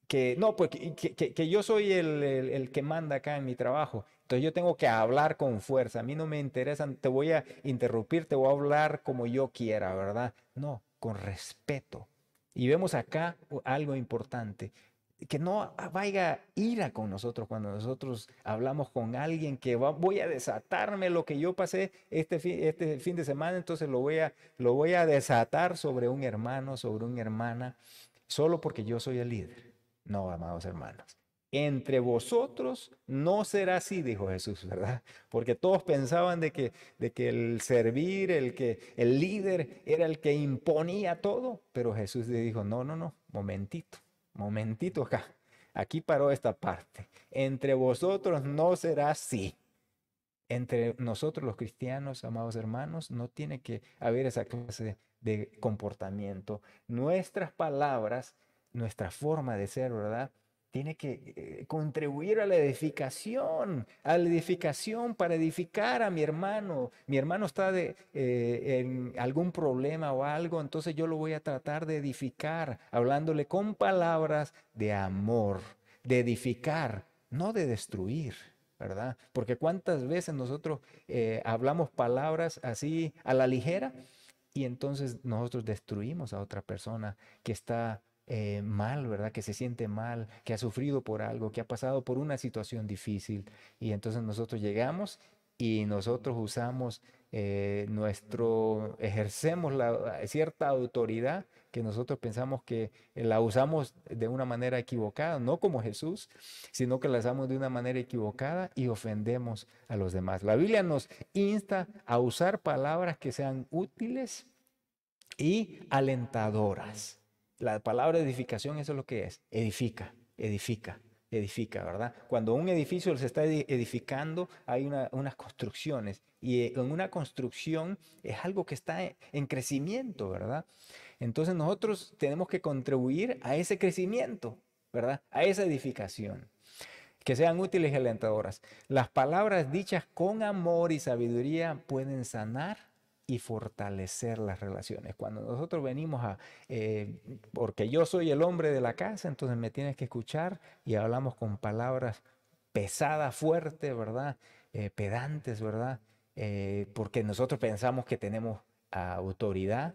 Que no, pues que, yo soy el, que manda acá en mi trabajo. Entonces yo tengo que hablar con fuerza. A mí no me interesan, te voy a interrumpir, te voy a hablar como yo quiera, ¿verdad? No, con respeto. Y vemos acá algo importante que no vaya ira con nosotros cuando nosotros hablamos con alguien que voy a desatarme lo que yo pasé este fin, este fin de semana, entonces lo voy, a, lo voy a desatar sobre un hermano, sobre una hermana, solo porque yo soy el líder. No, amados hermanos. Entre vosotros no será así, dijo Jesús, ¿verdad? Porque todos pensaban de que, de que el servir, el que el líder era el que imponía todo, pero Jesús le dijo, no, no, no, momentito momentito acá, aquí paró esta parte. Entre vosotros no será así. Entre nosotros los cristianos, amados hermanos, no tiene que haber esa clase de comportamiento. Nuestras palabras, nuestra forma de ser, ¿verdad? tiene que eh, contribuir a la edificación, a la edificación para edificar a mi hermano. Mi hermano está eh, en algún problema o algo, entonces yo lo voy a tratar de edificar, hablándole con palabras de amor, de edificar, no de destruir. ¿Verdad? Porque cuántas veces nosotros eh, hablamos palabras así a la ligera y entonces nosotros destruimos a otra persona que está eh, mal, ¿verdad? Que se siente mal, que ha sufrido por algo, que ha pasado por una situación difícil. Y entonces nosotros llegamos y nosotros usamos eh, nuestro, ejercemos la, cierta autoridad que nosotros pensamos que la usamos de una manera equivocada, no como Jesús, sino que la usamos de una manera equivocada y ofendemos a los demás. La Biblia nos insta a usar palabras que sean útiles y alentadoras. La palabra edificación, eso es lo que es. Edifica, edifica, edifica, ¿verdad? Cuando un edificio se está edificando, hay unas construcciones. Y eh, en una construcción es algo que está en crecimiento, ¿verdad? Entonces nosotros tenemos que contribuir a ese crecimiento, ¿verdad? A esa edificación. Que sean útiles y alentadoras. Las palabras dichas con amor y sabiduría pueden sanar y fortalecer las relaciones. Cuando nosotros venimos a, eh, porque yo soy el hombre de la casa, entonces me tienes que escuchar y hablamos con palabras pesadas, fuertes, ¿verdad? Eh, pedantes, ¿verdad? Eh, porque nosotros pensamos que tenemos autoridad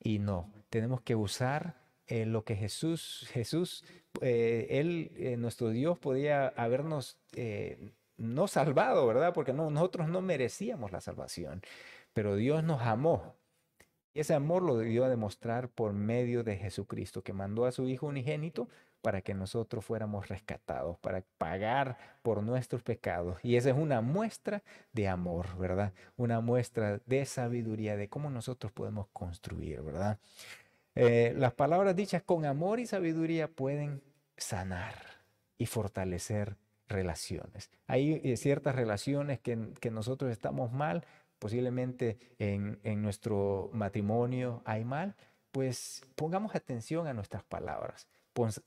y no, tenemos que usar lo que Jesús, Jesús, Él, nuestro Dios, podía habernos no salvado, ¿verdad? Porque no, nosotros no merecíamos la salvación. Pero Dios nos amó. Y ese amor lo debió a demostrar por medio de Jesucristo, que mandó a su Hijo unigénito para que nosotros fuéramos rescatados, para pagar por nuestros pecados. Y esa es una muestra de amor, ¿verdad? Una muestra de sabiduría, de cómo nosotros podemos construir, ¿verdad? Eh, las palabras dichas con amor y sabiduría pueden sanar y fortalecer relaciones. Hay eh, ciertas relaciones que, que nosotros estamos mal, posiblemente en, nuestro matrimonio hay mal, pues pongamos atención a nuestras palabras,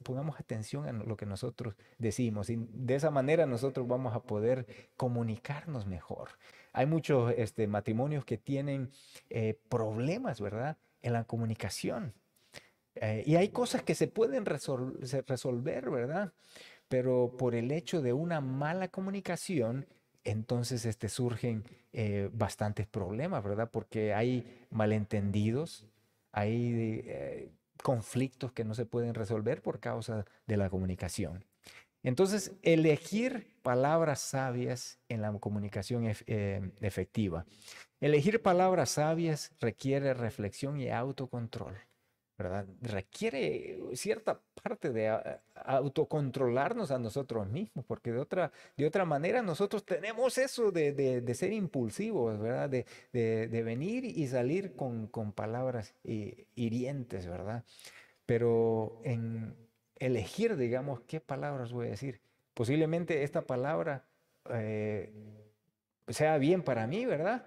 pongamos atención a lo que nosotros decimos y de esa manera nosotros vamos a poder comunicarnos mejor. Hay muchos este, matrimonios que tienen eh, problemas, ¿verdad?, en la comunicación. Eh, y hay cosas que se pueden resolver, ¿verdad? Pero por el hecho de una mala comunicación, entonces este, surgen eh, bastantes problemas, ¿verdad? Porque hay malentendidos, hay eh, conflictos que no se pueden resolver por causa de la comunicación. Entonces, elegir palabras sabias en la comunicación eh, efectiva. Elegir palabras sabias requiere reflexión y autocontrol. ¿verdad? Requiere cierta parte de ah, autocontrolarnos a nosotros mismos, porque de otra, de otra manera nosotros tenemos eso de, de, ser impulsivos, ¿verdad? De, de, venir y salir con, con palabras eh, hirientes, ¿verdad? Pero en elegir, digamos, qué palabras voy a decir. Posiblemente esta palabra eh, sea bien para mí, ¿verdad?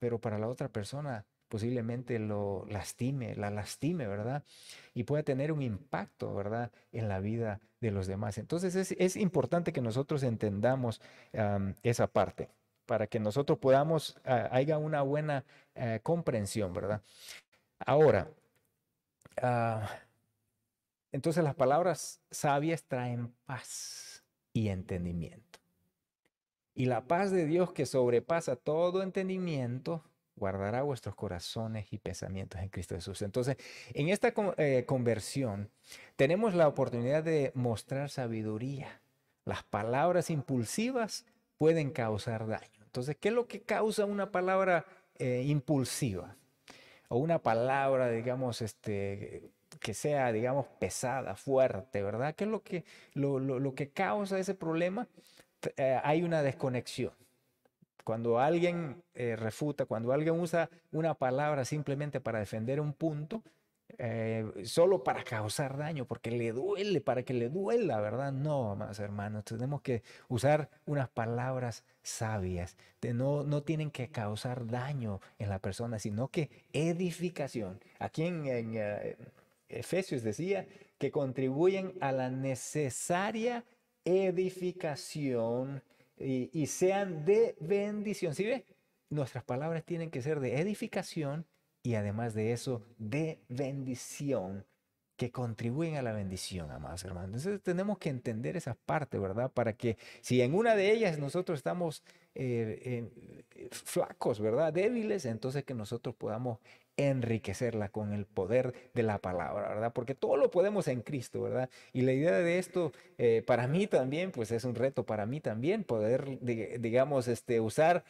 Pero para la otra persona posiblemente lo lastime, la lastime, ¿verdad? Y pueda tener un impacto, ¿verdad?, en la vida de los demás. Entonces es, importante que nosotros entendamos esa parte para que nosotros podamos, ah, haya una buena eh, comprensión, ¿verdad? Ahora, ah, entonces las palabras sabias traen paz y entendimiento. Y la paz de Dios que sobrepasa todo entendimiento guardará vuestros corazones y pensamientos en Cristo Jesús. Entonces, en esta eh, conversión tenemos la oportunidad de mostrar sabiduría. Las palabras impulsivas pueden causar daño. Entonces, ¿qué es lo que causa una palabra eh, impulsiva? O una palabra, digamos, este, que sea, digamos, pesada, fuerte, ¿verdad? ¿Qué es lo que, lo, que causa ese problema? Eh, hay una desconexión cuando alguien eh, refuta, cuando alguien usa una palabra simplemente para defender un punto, eh, solo para causar daño, porque le duele, para que le duela, ¿verdad? No, más hermanos, tenemos que usar unas palabras sabias. De no, no tienen que causar daño en la persona, sino que edificación. Aquí en, eh, Efesios decía que contribuyen a la necesaria edificación y, sean de bendición. ¿Sí ve? Nuestras palabras tienen que ser de edificación y además de eso, de bendición que contribuyen a la bendición, amados hermanos. Entonces tenemos que entender esa parte, ¿verdad? Para que si en una de ellas nosotros estamos eh, eh, flacos, ¿verdad? Débiles, entonces que nosotros podamos enriquecerla con el poder de la palabra, ¿verdad? Porque todo lo podemos en Cristo, ¿verdad? Y la idea de esto, eh, para mí también, pues es un reto para mí también, poder, digamos, este, usar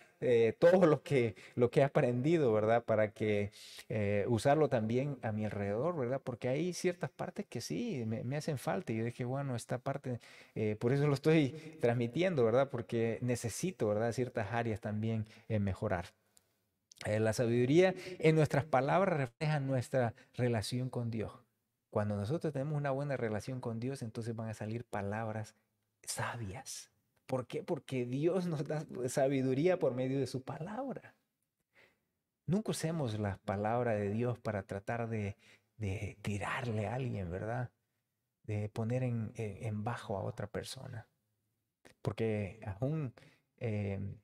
todo lo que, lo que he aprendido, ¿verdad? Para que usarlo también a mi alrededor, ¿verdad? Porque hay ciertas partes que sí, me, me hacen falta y yo dije, bueno, esta parte, por eso lo estoy transmitiendo, ¿verdad? Porque necesito, ¿verdad? ciertas áreas también en eh, mejorar. Eh, la sabiduría en nuestras palabras refleja nuestra relación con Dios. Cuando nosotros tenemos una buena relación con Dios, entonces van a salir palabras sabias. ¿Por qué? Porque Dios nos da sabiduría por medio de su palabra. Nunca usemos la palabra de Dios para tratar de, de tirarle a alguien, ¿verdad? De poner en, en, bajo a otra persona. Porque aún Em,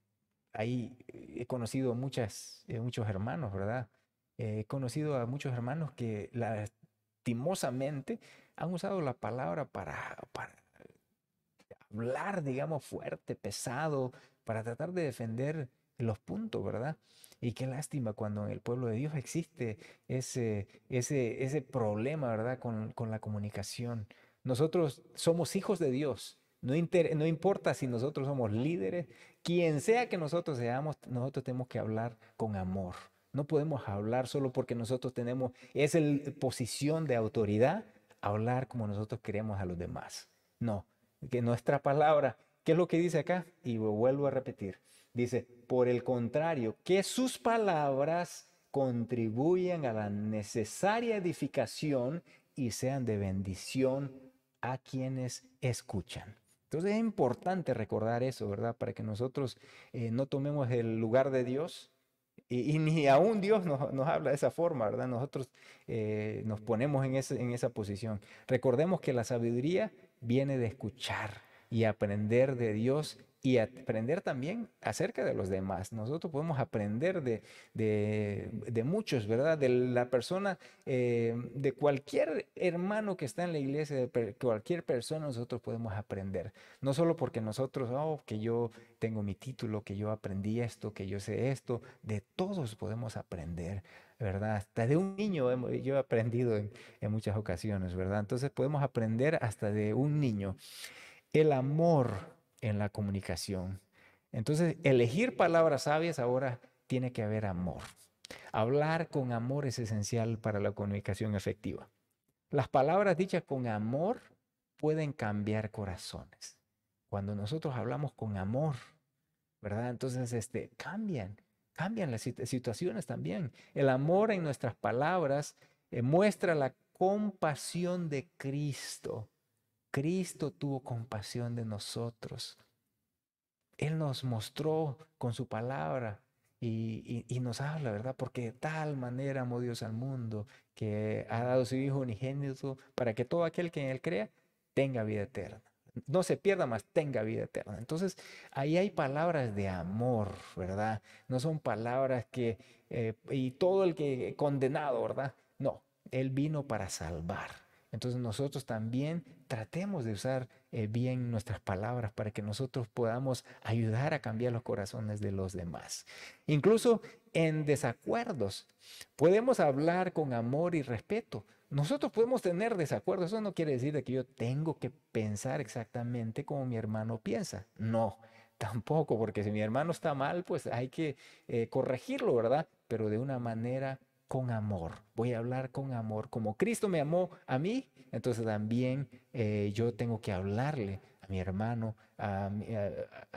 ahí he conocido muchas, eh, muchos hermanos, ¿verdad? Eh, he conocido a muchos hermanos que lastimosamente han usado la palabra para, hablar, digamos, fuerte, pesado, para tratar de defender los puntos, ¿verdad? Y qué lástima cuando en el pueblo de Dios existe ese, ese, ese problema, ¿verdad? Con, con la comunicación. Nosotros somos hijos de Dios, no, importa si nosotros somos líderes, quien sea que nosotros seamos, nosotros tenemos que hablar con amor. No podemos hablar solo porque nosotros tenemos esa posición de autoridad, hablar como nosotros queremos a los demás. No, que nuestra palabra, ¿qué es lo que dice acá? Y vuelvo a repetir. Dice, por el contrario, que sus palabras contribuyan a la necesaria edificación y sean de bendición a quienes escuchan. Entonces es importante recordar eso, ¿verdad? Para que nosotros eh, no tomemos el lugar de Dios. Y, ni aún Dios nos, habla de esa forma, ¿verdad? Nosotros eh, nos ponemos en esa posición. Recordemos que la sabiduría viene de escuchar y aprender de Dios y aprender también acerca de los demás. Nosotros podemos aprender de, de, muchos, ¿verdad? De la persona, eh, de cualquier hermano que está en la iglesia, de cualquier persona, nosotros podemos aprender. No solo porque nosotros, oh, que yo tengo mi título, que yo aprendí esto, que yo sé esto, de todos podemos aprender. ¿verdad? Hasta de un niño yo he aprendido en, en, muchas ocasiones, ¿verdad? Entonces podemos aprender hasta de un niño el amor en la comunicación. Entonces, elegir palabras sabias ahora tiene que haber amor. Hablar con amor es esencial para la comunicación efectiva. Las palabras dichas con amor pueden cambiar corazones. Cuando nosotros hablamos con amor, ¿verdad? Entonces, este, cambian, cambian las situaciones también. El amor en nuestras palabras eh, muestra la compasión de Cristo Cristo tuvo compasión de nosotros. Él nos mostró con su palabra y, nos habla, ¿verdad? Porque de tal manera amó Dios al mundo que ha dado su Hijo unigénito para que todo aquel que en Él crea tenga vida eterna. No se pierda más, tenga vida eterna. Entonces, ahí hay palabras de amor, ¿verdad? No son palabras que, eh, y todo el que condenado, ¿verdad? No, Él vino para salvar. Entonces nosotros también tratemos de usar eh, bien nuestras palabras para que nosotros podamos ayudar a cambiar los corazones de los demás. Incluso en desacuerdos, podemos hablar con amor y respeto. Nosotros podemos tener desacuerdos, eso no quiere decir que yo tengo que pensar exactamente como mi hermano piensa. No, tampoco, porque si mi hermano está mal, pues hay que eh, corregirlo, ¿verdad? Pero de una manera con amor. Voy a hablar con amor. Como Cristo me amó a mí, entonces también eh, yo tengo que hablarle a mi hermano, a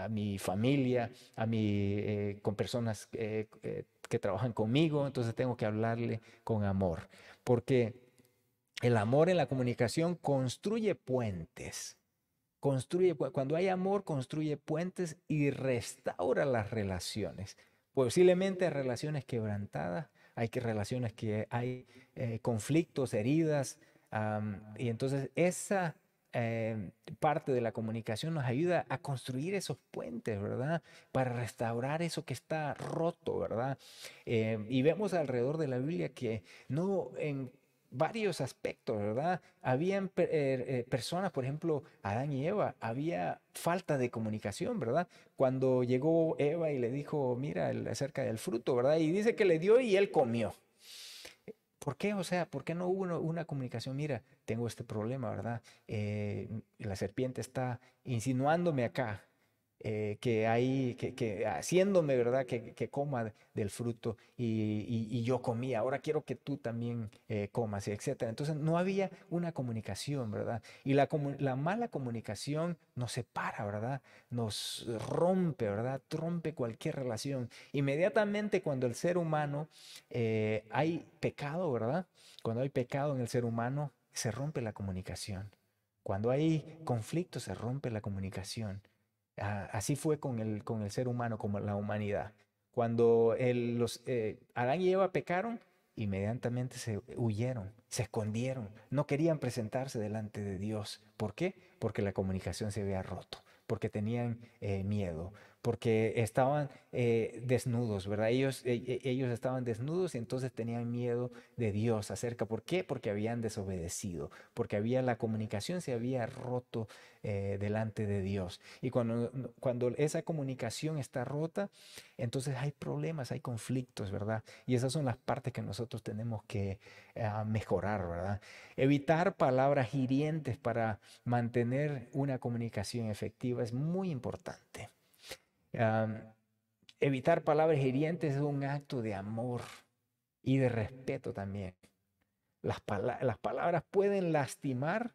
mi, familia, a mi, eh, con personas eh, que trabajan conmigo. Entonces tengo que hablarle con amor. Porque el amor en la comunicación construye puentes. Construye, cuando hay amor, construye puentes y restaura las relaciones. Posiblemente relaciones quebrantadas hay que relaciones que hay eh, conflictos, heridas, y entonces esa em, parte de la comunicación nos ayuda a construir esos puentes, ¿verdad? Para restaurar eso que está roto, ¿verdad? Em, y vemos alrededor de la Biblia que no en varios aspectos, ¿verdad? Habían er, eh, personas, por ejemplo, Adán y Eva, había falta de comunicación, ¿verdad? Cuando llegó Eva y le dijo, mira, acerca del fruto, ¿verdad? Y dice que le dio y él comió. ¿Por qué? O sea, ¿por qué no hubo una comunicación? Mira, tengo este problema, ¿verdad? Eh, la serpiente está insinuándome acá, eh, que hay, que, haciéndome, ¿verdad? Que, que coma del fruto y, yo comía, ahora quiero que tú también eh, comas, etc. Entonces no había una comunicación, ¿verdad? Y la, mala comunicación nos separa, ¿verdad? Nos rompe, ¿verdad? Rompe cualquier relación. Inmediatamente cuando el ser humano eh, hay pecado, ¿verdad? Cuando hay pecado en el ser humano, se rompe la comunicación. Cuando hay conflicto, se rompe la comunicación. Ah, así fue con el, con el ser humano, como la humanidad. Cuando los, eh, Adán y Eva pecaron, inmediatamente se huyeron, se escondieron, no querían presentarse delante de Dios. ¿Por qué? Porque la comunicación se había roto, porque tenían eh, miedo, porque estaban eh, desnudos, ¿verdad? Ellos, e, e, ellos estaban desnudos y entonces tenían miedo de Dios acerca. ¿Por qué? Porque habían desobedecido, porque había la comunicación se había roto eh, delante de Dios. Y cuando, cuando esa comunicación está rota, entonces hay problemas, hay conflictos, ¿verdad? Y esas son las partes que nosotros tenemos que ah, mejorar, ¿verdad? Evitar palabras hirientes para mantener una comunicación efectiva es muy importante evitar palabras hirientes es un acto de amor y de respeto también. Las, las palabras pueden lastimar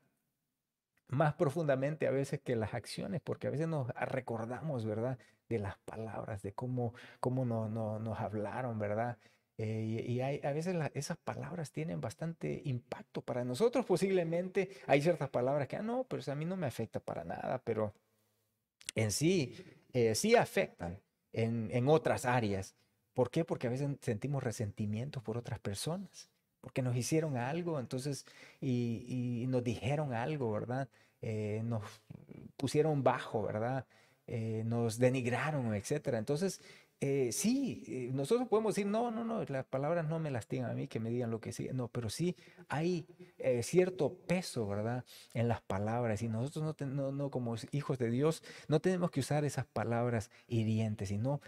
más profundamente a veces que las acciones, porque a veces nos recordamos, ¿verdad? De las palabras, de cómo, cómo no, nos hablaron, ¿verdad? Eh, y hay, a veces esas palabras tienen bastante impacto para nosotros. Posiblemente hay ciertas palabras que, ah, no, pero pues a mí no me afecta para nada, pero en sí eh, sí afectan en, otras áreas. ¿Por qué? Porque a veces sentimos resentimiento por otras personas, porque nos hicieron algo, entonces, y, y nos dijeron algo, ¿verdad? Eh, nos pusieron bajo, ¿verdad? Eh, nos denigraron, etcétera. Entonces, eh, sí, eh, nosotros podemos decir, no, no, no, las palabras no me lastiman a mí, que me digan lo que sí. No, pero sí hay eh, cierto peso, ¿verdad? En las palabras. Y nosotros no, no, como hijos de Dios, no tenemos que usar esas palabras hirientes, sino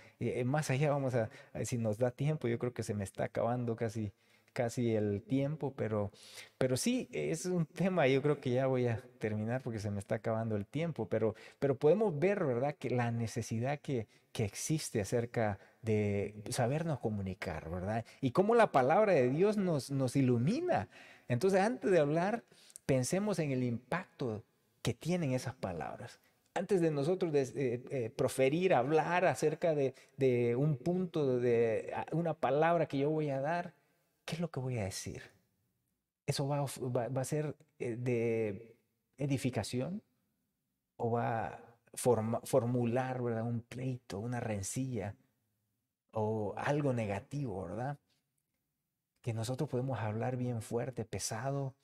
más allá vamos a, si nos da tiempo, yo creo que se me está acabando casi casi el tiempo, pero, pero sí, es un tema, yo creo que ya voy a terminar porque se me está acabando el tiempo, pero, pero podemos ver, ¿verdad?, que la necesidad que, que existe acerca de sabernos comunicar, ¿verdad? Y cómo la palabra de Dios nos, nos ilumina. Entonces, antes de hablar, pensemos en el impacto que tienen esas palabras antes de nosotros de, eh, eh, proferir, hablar acerca de, de, un punto, de una palabra que yo voy a dar, ¿qué es lo que voy a decir? ¿Eso va, a ser eh, de edificación o va a formular un pleito, una rencilla o algo negativo, ¿verdad? Que nosotros podemos hablar bien fuerte, pesado.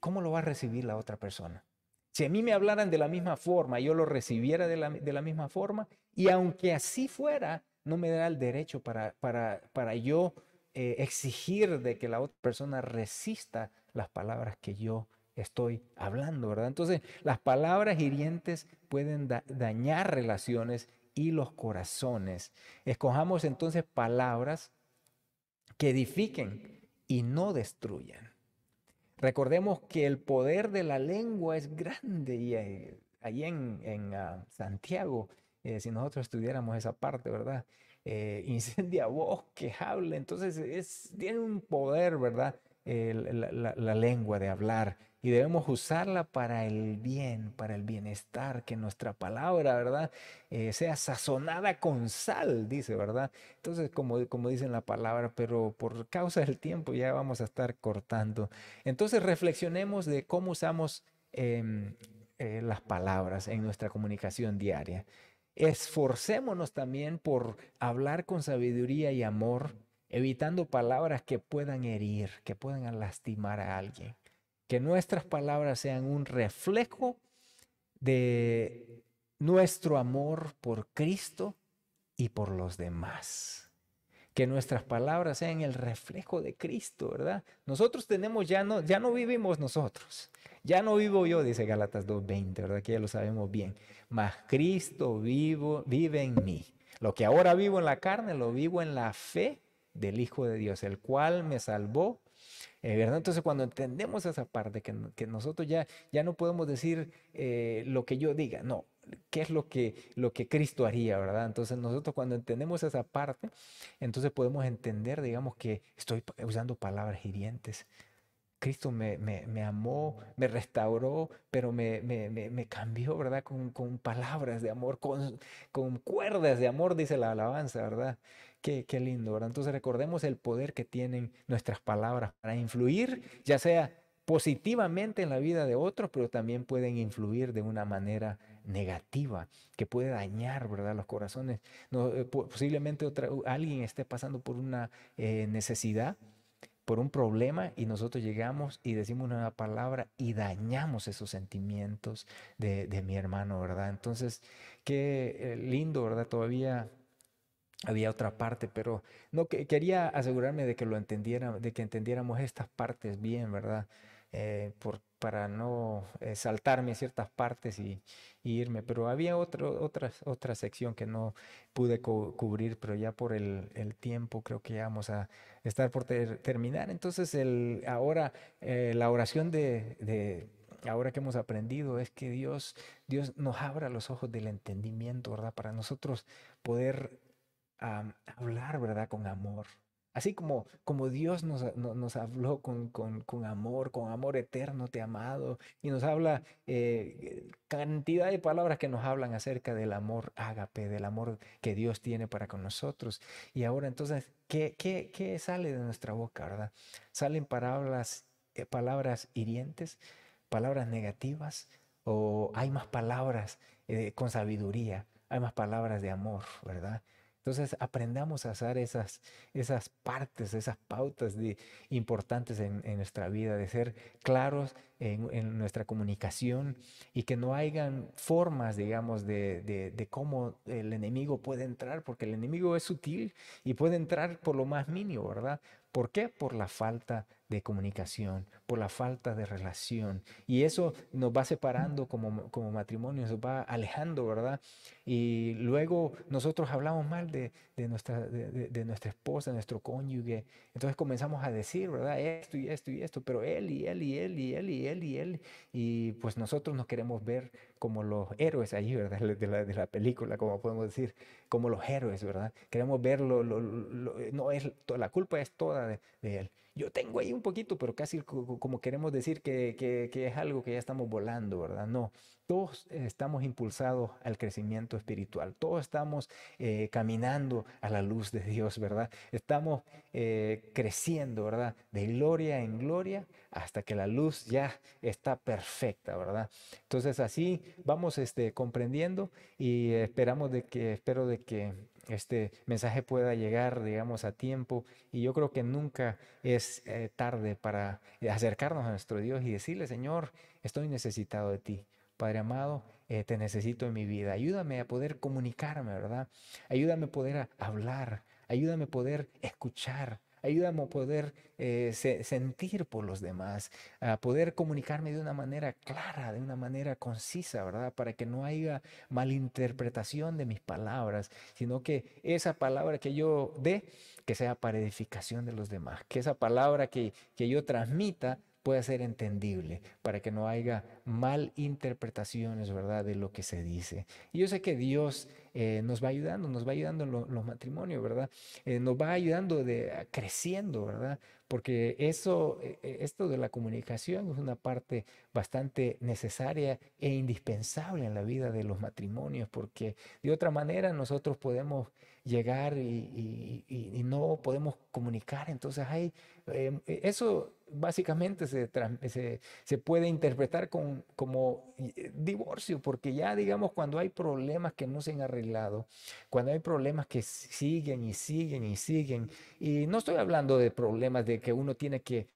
¿Cómo lo va a recibir la otra persona? Si a mí me hablaran de la misma forma, yo lo recibiera de la, misma forma, y aunque así fuera, no me dará el derecho para, para, para yo eh, exigir de que la otra persona resista las palabras que yo estoy hablando, ¿verdad? Entonces, las palabras hirientes pueden dañar relaciones y los corazones. Escojamos entonces palabras que edifiquen y no destruyan. Recordemos que el poder de la lengua es grande y allí eh, ahí en, ah, Santiago, eh, si nosotros estudiáramos esa parte, ¿verdad? eh, *laughs* incendia bosques, habla. Entonces, es, tiene un poder, ¿verdad? la, lengua de hablar y debemos usarla para el bien, para el bienestar, que nuestra palabra, ¿verdad? Eh, sea sazonada con sal, dice, ¿verdad? Entonces, como, como dicen la palabra, pero por causa del tiempo ya vamos a estar cortando. Entonces, reflexionemos de cómo usamos em, eh, las palabras en nuestra comunicación diaria. Esforcémonos también por hablar con sabiduría y amor, evitando palabras que puedan herir, que puedan lastimar a alguien. Que nuestras palabras sean un reflejo de nuestro amor por Cristo y por los demás. Que nuestras palabras sean el reflejo de Cristo, ¿verdad? Nosotros tenemos, ya no, ya no vivimos nosotros. Ya no vivo yo, dice Gálatas 2.20, ¿verdad? Que ya lo sabemos bien. Mas Cristo vivo, vive en mí. Lo que ahora vivo en la carne, lo vivo en la fe del Hijo de Dios, el cual me salvó. Eh, ¿verdad? Entonces cuando entendemos esa parte, que, nosotros ya, ya no podemos decir eh, lo que yo diga, no, qué es lo que, lo que Cristo haría, ¿verdad? Entonces nosotros cuando entendemos esa parte, entonces podemos entender, digamos, que estoy usando palabras hirientes, Cristo me, me, amó, me restauró, pero me, me cambió, ¿verdad? Con, palabras de amor, con, con, cuerdas de amor, dice la alabanza, ¿verdad? Qué, qué lindo, ¿verdad? Entonces recordemos el poder que tienen nuestras palabras para influir, ya sea positivamente en la vida de otros, pero también pueden influir de una manera negativa, que puede dañar ¿verdad? los corazones. No, eh, posiblemente otra, alguien esté pasando por una eh, necesidad por un problema y nosotros llegamos y decimos una palabra y dañamos esos sentimientos de, mi hermano, ¿verdad? Entonces, qué eh, lindo, ¿verdad? Todavía había otra parte, pero no quería asegurarme de que lo entendiera, de que entendiéramos estas partes bien, ¿verdad? Eh, por, para no eh, saltarme saltarme ciertas partes y, irme. Pero había otra, otra sección que no pude cubrir, pero ya por el, tiempo creo que ya vamos a estar por terminar. Entonces, el, ahora eh, la oración de, ahora que hemos aprendido es que Dios, Dios nos abra los ojos del entendimiento, ¿verdad? Para nosotros poder hablar, ¿verdad? Con amor Así como, como Dios nos, nos, habló con, amor, con amor eterno, te amado, y nos habla eh, cantidad de palabras que nos hablan acerca del amor ágape, del amor que Dios tiene para con nosotros. Y ahora entonces, ¿qué, qué, qué sale de nuestra boca, verdad? Salen palabras, eh, palabras hirientes, palabras negativas, o hay más palabras eh, con sabiduría, hay más palabras de amor, ¿verdad? Entonces aprendamos a hacer esas, esas partes, esas pautas de, importantes en, nuestra vida, de ser claros en, nuestra comunicación y que no hayan formas, digamos, de, de, cómo el enemigo puede entrar, porque el enemigo es sutil y puede entrar por lo más mínimo, ¿verdad? ¿Por qué? Por la falta de comunicación, por la falta de relación. Y eso nos va separando como, como matrimonio, nos va alejando, ¿verdad? Y luego nosotros hablamos mal de, nuestra, de, nuestra esposa, de nuestro cónyuge. Entonces comenzamos a decir, ¿verdad? Esto y esto y esto, pero él y él y él y él y él y él. Y pues nosotros nos queremos ver como los héroes allí, ¿verdad? *laughs* De la, película, como podemos decir, como los héroes, ¿verdad? Queremos verlo, eh, no es, la culpa es toda de, él. Yo tengo ahí un poquito, pero casi como queremos decir que, que es algo que ya estamos volando, ¿verdad? No, todos eh, estamos impulsados al crecimiento espiritual, todos estamos eh, caminando a la luz de Dios, ¿verdad? Estamos eh, creciendo, ¿verdad? De gloria en gloria hasta que la luz ya está perfecta, ¿verdad? Entonces así vamos este, comprendiendo y esperamos de que, espero de que este mensaje pueda llegar, digamos, a tiempo. Y yo creo que nunca es tarde para acercarnos a nuestro Dios y decirle, Señor, estoy necesitado de ti. Padre amado, eh, te necesito en mi vida. Ayúdame a poder comunicarme, ¿verdad? Ayúdame a poder hablar. Ayúdame a poder escuchar. Ayúdame a poder eh, sentir por los demás, a poder comunicarme de una manera clara, de una manera concisa, ¿verdad? Para que no haya malinterpretación de mis palabras, sino que esa palabra que yo dé, que sea para edificación de los demás, que esa palabra que, que yo transmita pueda ser entendible, para que no haya mal interpretaciones, ¿verdad?, de lo que se dice. Y yo sé que Dios eh, nos va ayudando, nos va ayudando en los matrimonios, ¿verdad? Eh, nos va ayudando, de, ah, creciendo, ¿verdad? porque eso, e, e, esto de la comunicación es una parte bastante necesaria e indispensable en la vida de los matrimonios, porque de otra manera nosotros podemos llegar y, no podemos comunicar. Entonces, hay, em, e, eso básicamente se, se, puede interpretar como divorcio, porque ya digamos cuando hay problemas que no se han arreglado, cuando hay problemas que siguen y siguen y siguen, y no estoy hablando de problemas de que uno tiene que,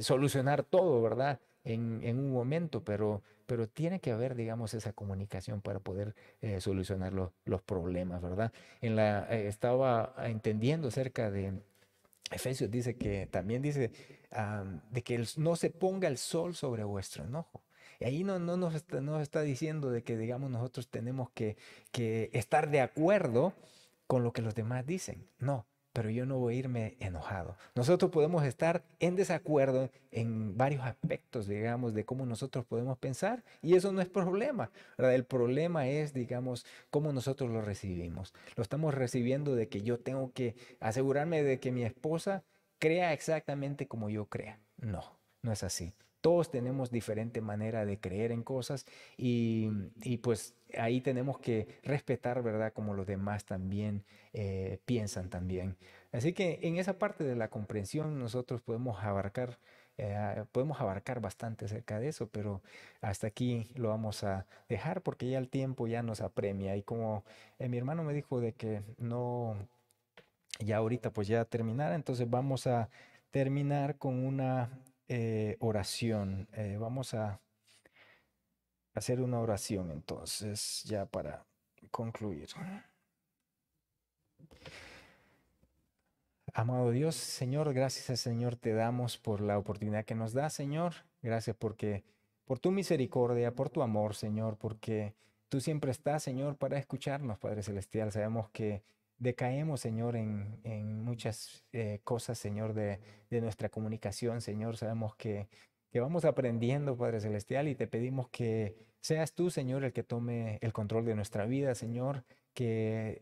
solucionar todo, ¿verdad? En, un momento, pero, pero tiene que haber, digamos, esa comunicación para poder eh, solucionar los problemas, ¿verdad? En la, eh, estaba entendiendo acerca de Efesios, dice que también dice ah, de que no se ponga el sol sobre vuestro enojo. Y ahí no, no nos, está, está diciendo de que, digamos, nosotros tenemos que, que estar de acuerdo con lo que los demás dicen. No, pero yo no voy a irme enojado. Nosotros podemos estar en desacuerdo en varios aspectos, digamos, de cómo nosotros podemos pensar y eso no es problema. El problema es, digamos, cómo nosotros lo recibimos. Lo estamos recibiendo de que yo tengo que asegurarme de que mi esposa crea exactamente como yo crea. No, no es así. Todos tenemos diferente manera de creer en cosas y, pues ahí tenemos que respetar, ¿verdad? Como los demás también eh, piensan también. Así que en esa parte de la comprensión nosotros podemos abarcar, eh, podemos abarcar bastante acerca de eso, pero hasta aquí lo vamos a dejar porque ya el tiempo ya nos apremia y como eh, mi hermano me dijo de que no, ya ahorita pues ya terminara, entonces vamos a terminar con una eh, oración. Eh, vamos a hacer una oración entonces ya para concluir. Amado Dios, Señor, gracias Señor te damos por la oportunidad que nos da, Señor. Gracias porque por tu misericordia, por tu amor, Señor, porque tú siempre estás, Señor, para escucharnos, Padre Celestial. Sabemos que decaemos, Señor, en, en muchas eh, cosas, Señor, de, nuestra comunicación, Señor. Sabemos que, que vamos aprendiendo, Padre Celestial, y te pedimos que seas tú, Señor, el que tome el control de nuestra vida, Señor, que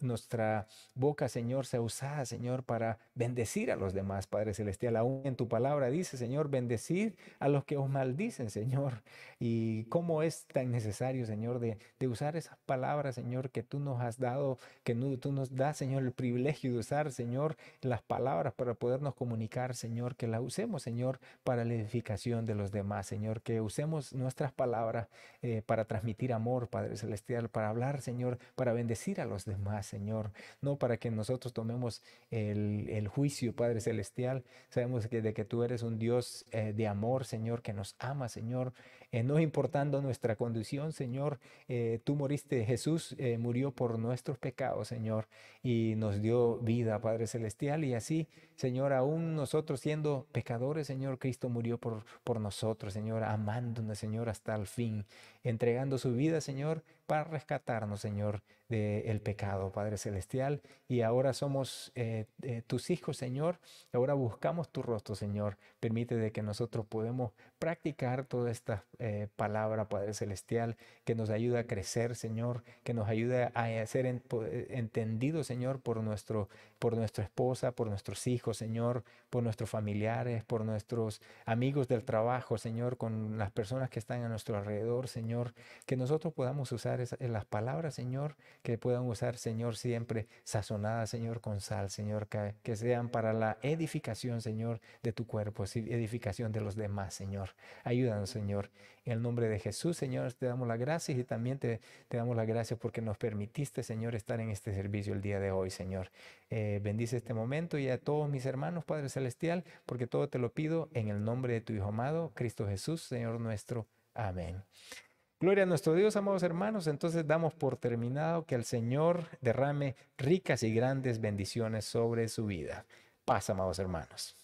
nuestra boca, Señor, sea usada, Señor, para bendecir a los demás, Padre Celestial. Aún en tu palabra dice, Señor, bendecir a los que os maldicen, Señor. Y cómo es tan necesario, Señor, de, usar esas palabras, Señor, que tú nos has dado, que tú nos das, Señor, el privilegio de usar, Señor, las palabras para podernos comunicar, Señor, que las usemos, Señor, para la edificación de los demás, Señor, que usemos nuestras palabras eh, para transmitir amor, Padre Celestial, para hablar, Señor, para bendecir a los demás, Señor, no para que nosotros tomemos el, el juicio, Padre Celestial. Sabemos que, de que tú eres un Dios eh, de amor, Señor, que nos ama, Señor, eh, no importando nuestra condición, Señor, eh, tú moriste, Jesús eh, murió por nuestros pecados, Señor, y nos dio vida, Padre Celestial, y así, Señor, aún nosotros siendo pecadores, Señor, Cristo murió por, por nosotros, Señor, amándonos, Señor, hasta el fin, entregando su vida, Señor, para rescatarnos, Señor, del pecado, Padre Celestial. Y ahora somos eh, eh, tus hijos, Señor. Ahora buscamos tu rostro, Señor. Permite de que nosotros podemos practicar toda esta eh, palabra, Padre Celestial, que nos ayuda a crecer, Señor, que nos ayuda a ser entendido, Señor, por, nuestro, por nuestra esposa, por nuestros hijos, Señor, por nuestros familiares, por nuestros amigos del trabajo, Señor, con las personas que están a nuestro alrededor, Señor. Que nosotros podamos usar las palabras, Señor, que puedan usar, Señor, siempre sazonadas, Señor, con sal, Señor, que, sean para la edificación, Señor, de tu cuerpo, edificación de los demás, Señor. Ayúdanos, Señor. En el nombre de Jesús, Señor, te damos las gracias y también te, damos las gracias porque nos permitiste, Señor, estar en este servicio el día de hoy, Señor. Eh, bendice este momento y a todos mis hermanos, Padre Celestial, porque todo te lo pido en el nombre de tu Hijo amado, Cristo Jesús, Señor nuestro. Amén. Gloria a nuestro Dios, amados hermanos. Entonces damos por terminado que el Señor derrame ricas y grandes bendiciones sobre su vida. Paz, amados hermanos.